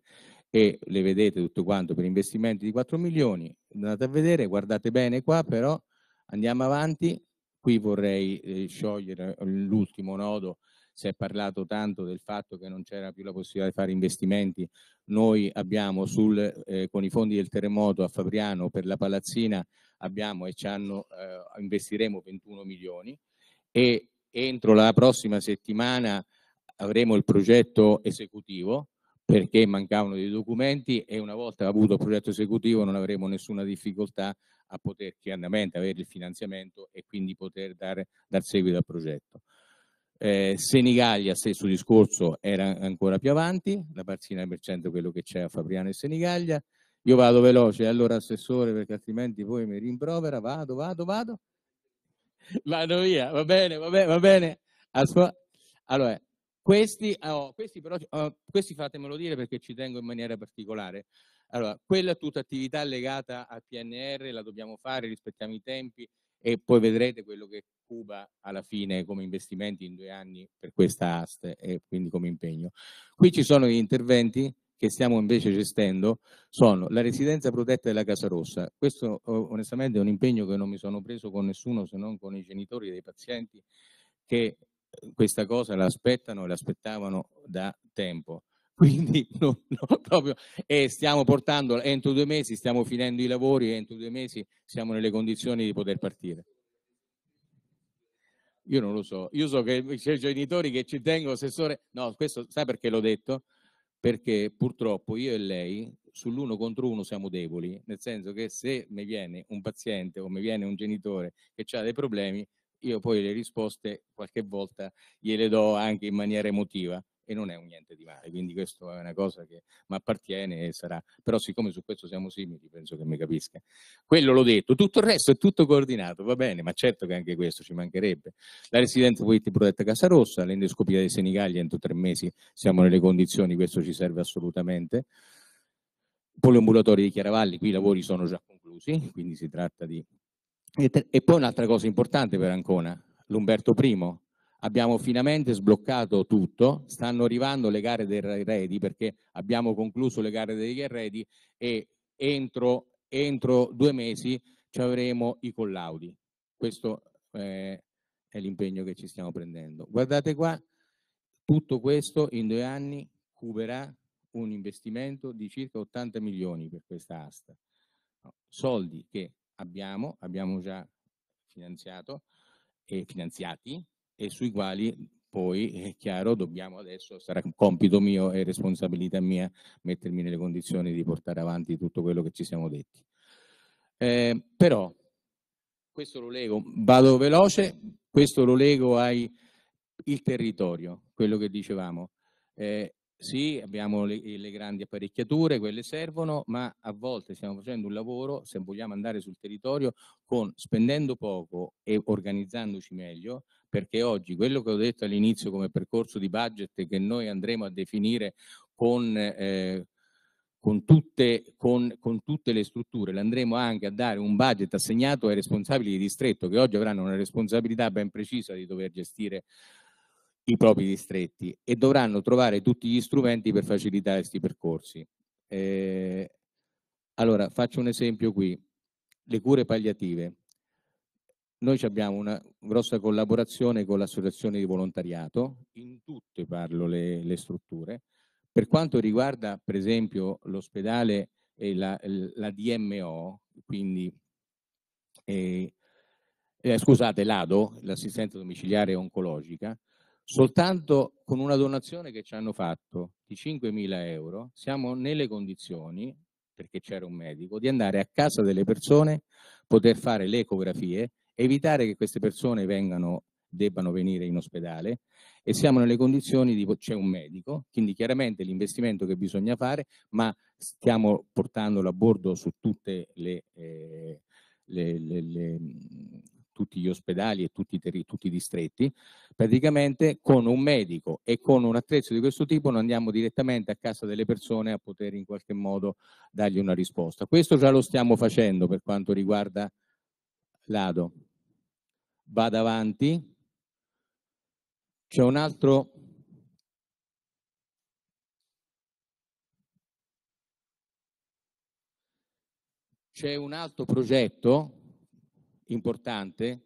e le vedete tutto quanto per investimenti di 4 milioni, andate a vedere, guardate bene qua però, andiamo avanti, qui vorrei eh, sciogliere l'ultimo nodo, si è parlato tanto del fatto che non c'era più la possibilità di fare investimenti, noi abbiamo sul, eh, con i fondi del terremoto a Fabriano per la palazzina abbiamo e ci hanno, eh, investiremo 21 milioni e entro la prossima settimana avremo il progetto esecutivo perché mancavano dei documenti e una volta avuto il progetto esecutivo non avremo nessuna difficoltà a poter chiaramente avere il finanziamento e quindi poter dare, dar seguito al progetto. Eh, Senigallia, stesso discorso, era ancora più avanti, la parzina per cento quello che c'è a Fabriano e Senigallia. Io vado veloce, allora assessore, perché altrimenti poi mi rimprovera, vado, vado, vado. Vado via, va bene, va bene, va bene. allora, questi, oh, questi, però, oh, questi fatemelo dire perché ci tengo in maniera particolare. Allora, quella è tutta attività legata al PNR, la dobbiamo fare, rispettiamo i tempi e poi vedrete quello che Cuba alla fine come investimenti in due anni per questa aste e quindi come impegno. Qui ci sono gli interventi che stiamo invece gestendo, sono la residenza protetta della Casa Rossa. Questo onestamente è un impegno che non mi sono preso con nessuno se non con i genitori dei pazienti che questa cosa l'aspettano e l'aspettavano da tempo. (laughs) Quindi no, no, proprio, e stiamo portando, entro due mesi stiamo finendo i lavori e entro due mesi siamo nelle condizioni di poter partire. Io non lo so, io so che c'è genitori che ci tengono, assessore, no, questo sai perché l'ho detto? Perché purtroppo io e lei sull'uno contro uno siamo deboli, nel senso che se mi viene un paziente o mi viene un genitore che ha dei problemi, io poi le risposte qualche volta gliele do anche in maniera emotiva e non è un niente di male, quindi questo è una cosa che mi appartiene e sarà, però siccome su questo siamo simili penso che mi capisca. Quello l'ho detto, tutto il resto è tutto coordinato, va bene, ma certo che anche questo ci mancherebbe. La residenza politica protetta Casa Rossa, l'endoscopia dei Senigalli, entro tre mesi siamo nelle condizioni, questo ci serve assolutamente. Poliambulatori di Chiaravalli, qui i lavori sono già conclusi, quindi si tratta di e poi un'altra cosa importante per Ancona, l'Umberto I. Abbiamo finalmente sbloccato tutto, stanno arrivando le gare dei redi perché abbiamo concluso le gare degli arredi e entro, entro due mesi ci avremo i collaudi. Questo eh, è l'impegno che ci stiamo prendendo. Guardate qua, tutto questo in due anni cuberà un investimento di circa 80 milioni per questa asta. soldi che abbiamo, abbiamo già finanziato e finanziati e sui quali poi è chiaro dobbiamo adesso, sarà compito mio e responsabilità mia mettermi nelle condizioni di portare avanti tutto quello che ci siamo detti. Eh, però questo lo leggo, vado veloce, questo lo lego al territorio, quello che dicevamo. Eh, sì, abbiamo le, le, grandi apparecchiature, quelle servono, ma a volte stiamo facendo un lavoro, se vogliamo andare sul territorio, con spendendo poco e organizzandoci meglio, perché oggi quello che ho detto all'inizio come percorso di budget che noi andremo a definire con, eh, con, tutte, con, con tutte le strutture, l'andremo anche a dare un budget assegnato ai responsabili di distretto che oggi avranno una responsabilità ben precisa di dover gestire i propri distretti e dovranno trovare tutti gli strumenti per facilitare questi percorsi. Eh, allora, faccio un esempio qui, le cure palliative. Noi abbiamo una grossa collaborazione con l'associazione di volontariato, in tutte parlo le, le strutture. Per quanto riguarda, per esempio, l'ospedale e la, la DMO, quindi eh, eh, scusate, l'ADO, l'assistenza domiciliare oncologica, Soltanto con una donazione che ci hanno fatto di 5.000 euro siamo nelle condizioni, perché c'era un medico, di andare a casa delle persone, poter fare le ecografie, evitare che queste persone vengano, debbano venire in ospedale e siamo nelle condizioni di c'è un medico, quindi chiaramente l'investimento che bisogna fare, ma stiamo portandolo a bordo su tutte le, eh, le, le, le tutti gli ospedali e tutti, tutti i, distretti, praticamente con un medico e con un attrezzo di questo tipo non andiamo direttamente a casa delle persone a poter in qualche modo dargli una risposta. Questo già lo stiamo facendo per quanto riguarda l'ADO. Vado avanti. C'è un altro c'è un altro progetto importante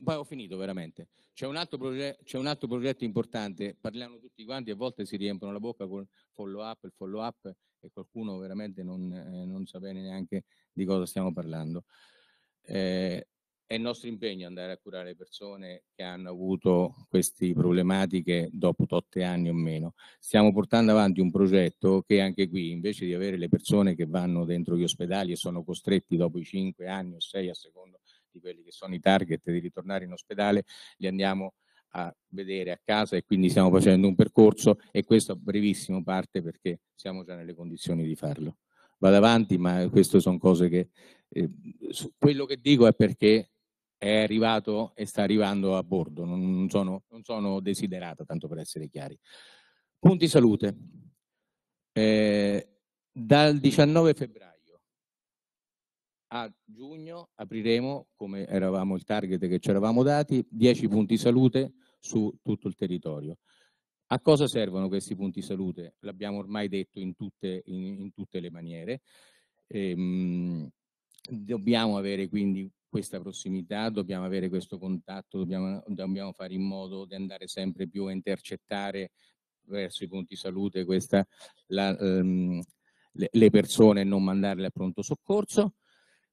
poi ho finito veramente. C'è un, un, altro progetto importante, parliamo tutti quanti, a volte si riempiono la bocca con follow up, il follow up e qualcuno veramente non, eh, non sa bene neanche di cosa stiamo parlando. Eh, è il nostro impegno andare a curare persone che hanno avuto queste problematiche dopo 8 anni o meno. Stiamo portando avanti un progetto che anche qui, invece di avere le persone che vanno dentro gli ospedali e sono costretti dopo i 5 anni o 6 a secondo di quelli che sono i target di ritornare in ospedale, li andiamo a vedere a casa e quindi stiamo facendo un percorso e questo a brevissimo parte perché siamo già nelle condizioni di farlo. Vado avanti, ma queste sono cose che... Eh, quello che dico è perché è arrivato e sta arrivando a bordo, non sono, non sono desiderata, tanto per essere chiari. Punti salute. Eh, dal 19 febbraio a giugno apriremo, come eravamo il target che ci eravamo dati, 10 punti salute su tutto il territorio. A cosa servono questi punti salute? L'abbiamo ormai detto in tutte, in, in tutte le maniere. Ehm, dobbiamo avere quindi questa prossimità, dobbiamo avere questo contatto, dobbiamo, dobbiamo fare in modo di andare sempre più a intercettare verso i punti salute questa, la, um, le, persone e non mandarle a pronto soccorso.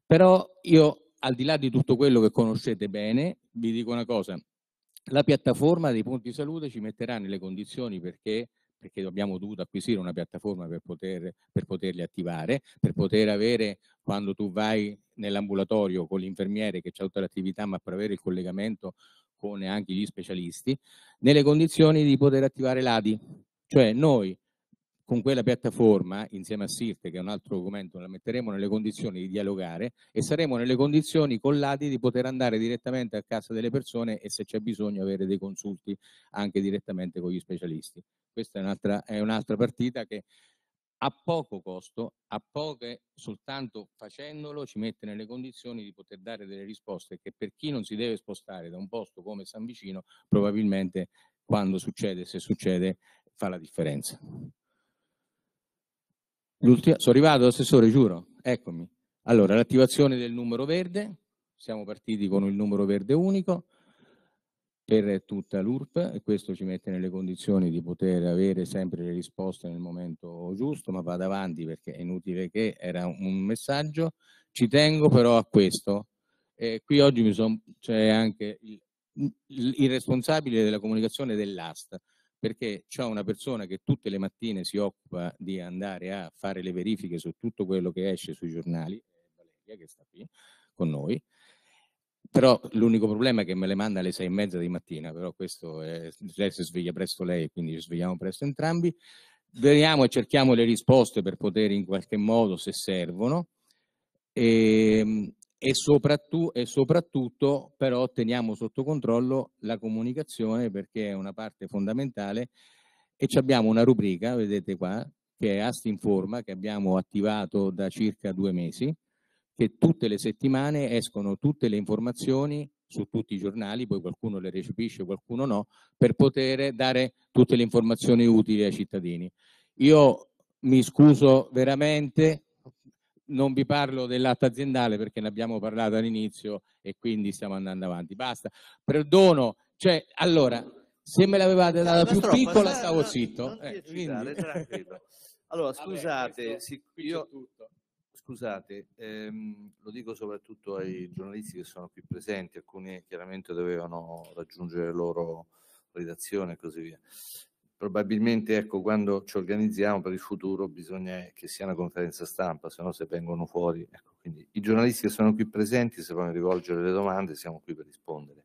Però io, al di là di tutto quello che conoscete bene, vi dico una cosa, la piattaforma dei punti salute ci metterà nelle condizioni perché perché abbiamo dovuto acquisire una piattaforma per, poter, per poterli attivare, per poter avere quando tu vai nell'ambulatorio con l'infermiere che c'è tutta l'attività, ma per avere il collegamento con anche gli specialisti, nelle condizioni di poter attivare l'ADI. Cioè noi con quella piattaforma, insieme a SIFT, che è un altro documento, la metteremo nelle condizioni di dialogare e saremo nelle condizioni con l'ADI di poter andare direttamente a casa delle persone e se c'è bisogno avere dei consulti anche direttamente con gli specialisti. Questa è un'altra, è un'altra partita che a poco costo, a poche, soltanto facendolo ci mette nelle condizioni di poter dare delle risposte che per chi non si deve spostare da un posto come San Vicino, probabilmente quando succede, se succede, fa la differenza. L'ultima, sono arrivato, assessore, giuro, eccomi. Allora, l'attivazione del numero verde, siamo partiti con il numero verde unico, per tutta l'URP e questo ci mette nelle condizioni di poter avere sempre le risposte nel momento giusto, ma vado avanti perché è inutile che era un messaggio. Ci tengo però a questo. Eh, qui oggi c'è anche il, il, il, responsabile della comunicazione dell'AST, perché c'è una persona che tutte le mattine si occupa di andare a fare le verifiche su tutto quello che esce sui giornali, Valeria che sta qui con noi, però l'unico problema è che me le manda alle sei e mezza di mattina, però questo è, lei si sveglia presto lei, quindi ci svegliamo presto entrambi. Vediamo e cerchiamo le risposte per poter in qualche modo, se servono, ehm, e, e, soprattutto, e soprattutto però teniamo sotto controllo la comunicazione perché è una parte fondamentale e abbiamo una rubrica, vedete qua, che è Ast Informa, che abbiamo attivato da circa due mesi, che tutte le settimane escono tutte le informazioni su tutti i giornali, poi qualcuno le recepisce, qualcuno no, per poter dare tutte le informazioni utili ai cittadini. Io mi scuso veramente, non vi parlo dell'atto aziendale perché ne abbiamo parlato all'inizio e quindi stiamo andando avanti. Basta, perdono, cioè, allora, se me l'avevate data più troppa, piccola stavo zitto. Eh, citare, (laughs) allora, Vabbè, scusate, questo, io, tutto scusate, ehm, lo dico soprattutto ai giornalisti che sono qui presenti, alcuni chiaramente dovevano raggiungere la loro redazione e così via. Probabilmente ecco, quando ci organizziamo per il futuro bisogna che sia una conferenza stampa, se no se vengono fuori. Ecco, quindi, I giornalisti che sono qui presenti, se vogliono rivolgere le domande, siamo qui per rispondere.